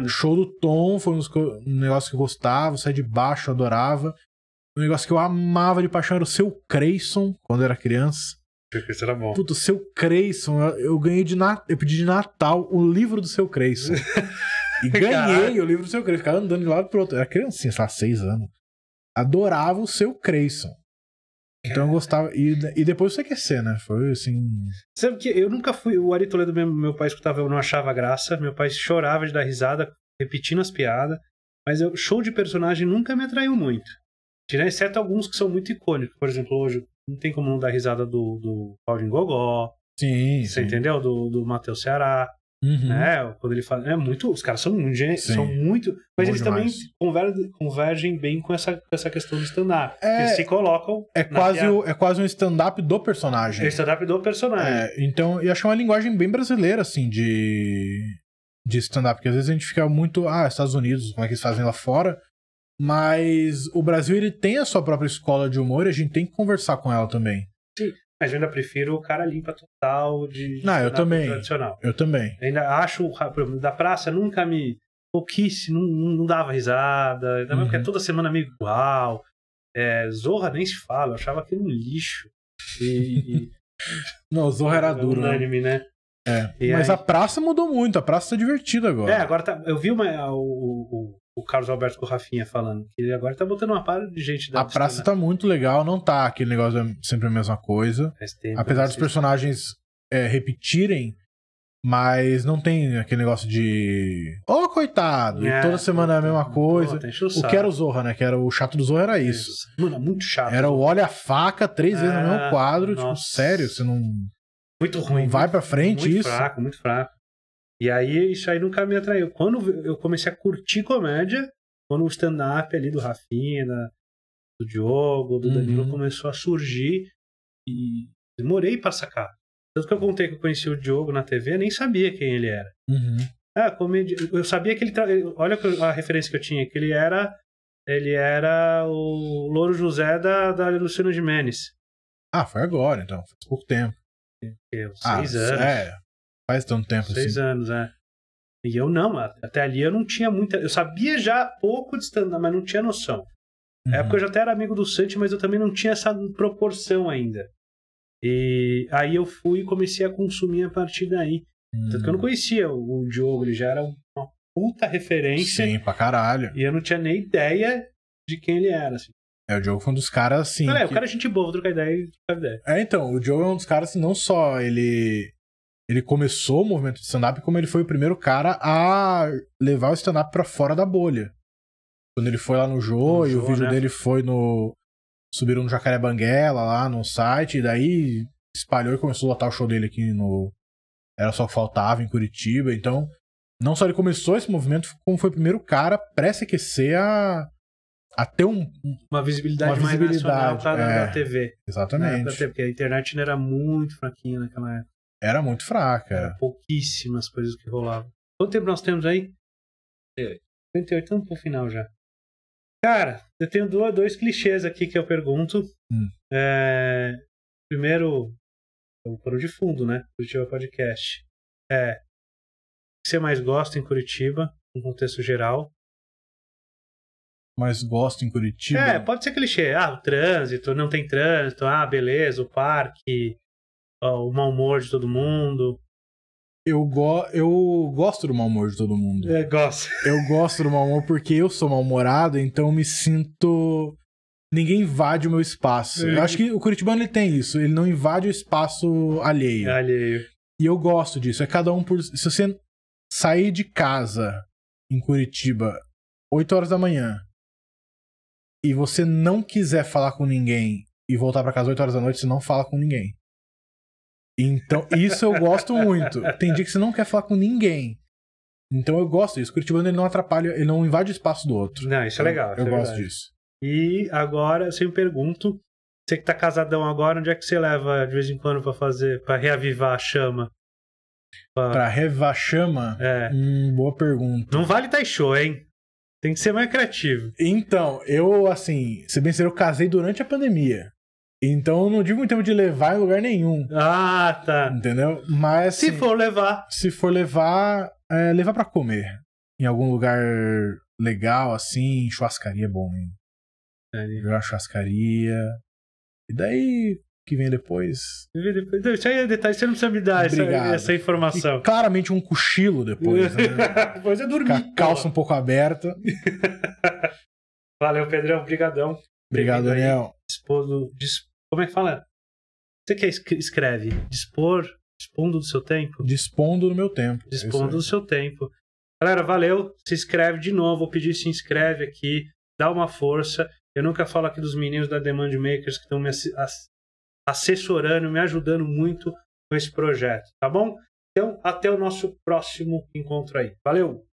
[SPEAKER 2] show do Tom foi um negócio que eu gostava, sair de baixo, eu adorava. Um negócio que eu amava de paixão era o seu Creyson, quando eu era criança. Isso era bom. Puto, o seu Creyson, eu, eu ganhei de Natal. Eu pedi de Natal o livro do seu Creyson. e ganhei Caralho. o livro do seu Creyson. Ficava andando de lado pro outro. Eu era criancinha, sei lá, seis anos. Adorava o seu Creyson. Então eu gostava. E, e depois você aquecer, né? Foi assim.
[SPEAKER 1] Sabe que eu nunca fui. O Ari Toledo meu meu pai escutava, eu não achava graça. Meu pai chorava de dar risada, repetindo as piadas. Mas o show de personagem nunca me atraiu muito. Tirar, exceto alguns que são muito icônicos. Por exemplo, hoje não tem como não dar risada do, do Paulinho Gogó. Sim. Você sim. entendeu? Do, do Matheus Ceará.
[SPEAKER 2] Uhum. Né?
[SPEAKER 1] Quando ele fala. É muito. Os caras são muito. Sim. São muito mas eles demais. também convergem, convergem, bem com essa, com essa questão do stand-up. É, eles se colocam. É quase, o,
[SPEAKER 2] é quase um stand-up do personagem. É stand-up do personagem. É, então, eu acho é uma linguagem bem brasileira, assim, de. De stand-up, porque às vezes a gente fica muito. Ah, Estados Unidos, como é que eles fazem lá fora? Mas o Brasil ele tem a sua própria escola de humor e a gente tem que conversar com ela também.
[SPEAKER 1] Sim. Mas eu ainda prefiro o cara limpa total de. Não, eu também. Tradicional.
[SPEAKER 2] Eu também. Eu
[SPEAKER 1] ainda acho o da praça nunca me. Pouquíssimo, não, não dava risada. Ainda é uhum. porque toda semana meio igual. É, Zorra nem se fala, eu achava aquilo um lixo.
[SPEAKER 2] E. e... não, Zorra era duro. Né? Unânime, né? né? É. mas aí... a praça mudou muito, a praça tá divertida agora. É,
[SPEAKER 1] agora tá. Eu vi uma, o, o, o Carlos Alberto com o Rafinha falando. Que ele agora tá botando uma par de gente da A praça
[SPEAKER 2] tá muito legal, não tá aquele negócio é sempre a mesma coisa. Tempo, Apesar né? dos personagens é, repetirem, mas não tem aquele negócio de. Ô, oh, coitado! É, toda semana é a mesma coisa. Pô, tá o que era o Zorra, né? Que era o chato do Zorra era isso. isso. Mano, muito chato. Era o olha a faca três é, vezes no mesmo ah, quadro. Tipo, nossa. Tipo, sério, você não. Muito ruim. Não vai pra frente muito isso. Muito fraco,
[SPEAKER 1] muito fraco. E aí isso aí nunca me atraiu. Quando eu comecei a curtir comédia, quando o stand-up ali do Rafina, do Diogo, do Danilo uhum. começou a surgir e demorei para sacar. Tanto que eu contei que eu conheci o Diogo na TV, nem sabia quem ele era. Uhum. Ah, comédia. Eu sabia que ele. Tra... Olha a referência que eu tinha, que ele era. Ele era o Louro José da, da Luciano Menes.
[SPEAKER 2] Ah, foi agora, então. Faz pouco tempo. Eu, é, ah, seis ah, anos. É, Faz tanto tempo Seis
[SPEAKER 1] assim. anos, é. E eu não, até ali eu não tinha muita. Eu sabia já pouco de stand-up, mas não tinha noção. Uhum. Na época eu já até era amigo do Santi, mas eu também não tinha essa proporção ainda. E aí eu fui e comecei a consumir a partir daí. Uhum. Tanto que eu não hum. conhecia o Diogo, ele já era uma puta referência. Sim, pra caralho. E eu não tinha nem ideia
[SPEAKER 2] de quem ele era, assim. É, o Diogo foi um dos caras, assim. Não, é, que... o cara é gente boa, vou trocar ideia e trocar ideia. É, então, o Diogo é um dos caras, assim, não só ele ele começou o movimento de stand-up como ele foi o primeiro cara a levar o stand-up pra fora da bolha. Quando ele foi lá no Jô, e o vídeo né? dele foi no. Subiram no Jacaré Banguela lá no site, e daí espalhou e começou a lotar o show dele aqui no. Era só que faltava em Curitiba. Então, não só ele começou esse movimento, como foi o primeiro cara pré-CQC a, a ter um, uma visibilidade, uma mais nacional tá, é, TV. Né, exatamente. TV,
[SPEAKER 1] porque a internet ainda era muito fraquinha naquela época. Era muito fraca. Era pouquíssimas coisas que rolavam. Quanto tempo nós temos aí? 38. É, estamos pro final já. Cara, eu tenho dois, dois clichês aqui que eu pergunto. Hum. É,
[SPEAKER 3] primeiro, é o pano de fundo, né? Curitiba Podcast. É, o que você mais gosta em Curitiba, no contexto geral?
[SPEAKER 2] Mais gosto em Curitiba? É,
[SPEAKER 1] pode ser clichê. Ah, o trânsito, não tem trânsito. Ah, beleza, o
[SPEAKER 2] parque, o mau humor de todo mundo. Eu, go eu gosto do mau humor de todo mundo. É, gosto. Eu gosto do mau humor porque eu sou mal-humorado, então me sinto. Ninguém invade o meu espaço. Eu é. acho que o Curitibano ele tem isso. Ele não invade o espaço alheio. alheio. E eu gosto disso. É cada um por. Se você sair de casa em Curitiba 8 horas da manhã e você não quiser falar com ninguém e voltar para casa 8 horas da noite, você não fala com ninguém. Então, isso eu gosto muito. Tem dia que você não quer falar com ninguém. Então eu gosto disso. Curitibano ele não atrapalha, ele não invade o espaço do outro. Não, isso é legal. Eu, eu é gosto verdade. disso.
[SPEAKER 1] E agora, eu sempre pergunto, você que tá casadão agora, onde é que você leva de vez em quando para fazer, para reavivar a chama? Pra,
[SPEAKER 2] reavivar a chama? É. Hum, boa pergunta. Não vale taisho, tá hein? Tem que ser mais criativo. Então, eu, assim, se bem ser, eu casei durante a pandemia. Então eu não digo em termos de levar em lugar nenhum. Ah, tá. Entendeu? Mas. Se assim, for levar. Se for levar, é, levar para comer. Em algum lugar legal, assim, churrascaria é bom, hein? É. Uma churrascaria. E daí, que vem depois. Então, isso aí é detalhe, você não precisa me dar essa, essa, informação. E claramente um cochilo depois. Né? depois é dormir. Com a calça um pouco aberta.
[SPEAKER 1] Valeu, Pedrão. Obrigadão.
[SPEAKER 2] Obrigado, Daniel. Dispondo,
[SPEAKER 1] como é que fala? Você que é escreve, dispor, dispondo do seu tempo?
[SPEAKER 2] Dispondo do meu tempo. É
[SPEAKER 1] dispondo do seu tempo. Galera, valeu. Se inscreve de novo. Vou pedir se inscreve aqui. Dá uma força. Eu nunca falo aqui dos meninos da Demand Makers que estão me
[SPEAKER 3] assessorando, me ajudando muito com esse projeto, tá bom? Então, até o nosso próximo encontro aí. Valeu!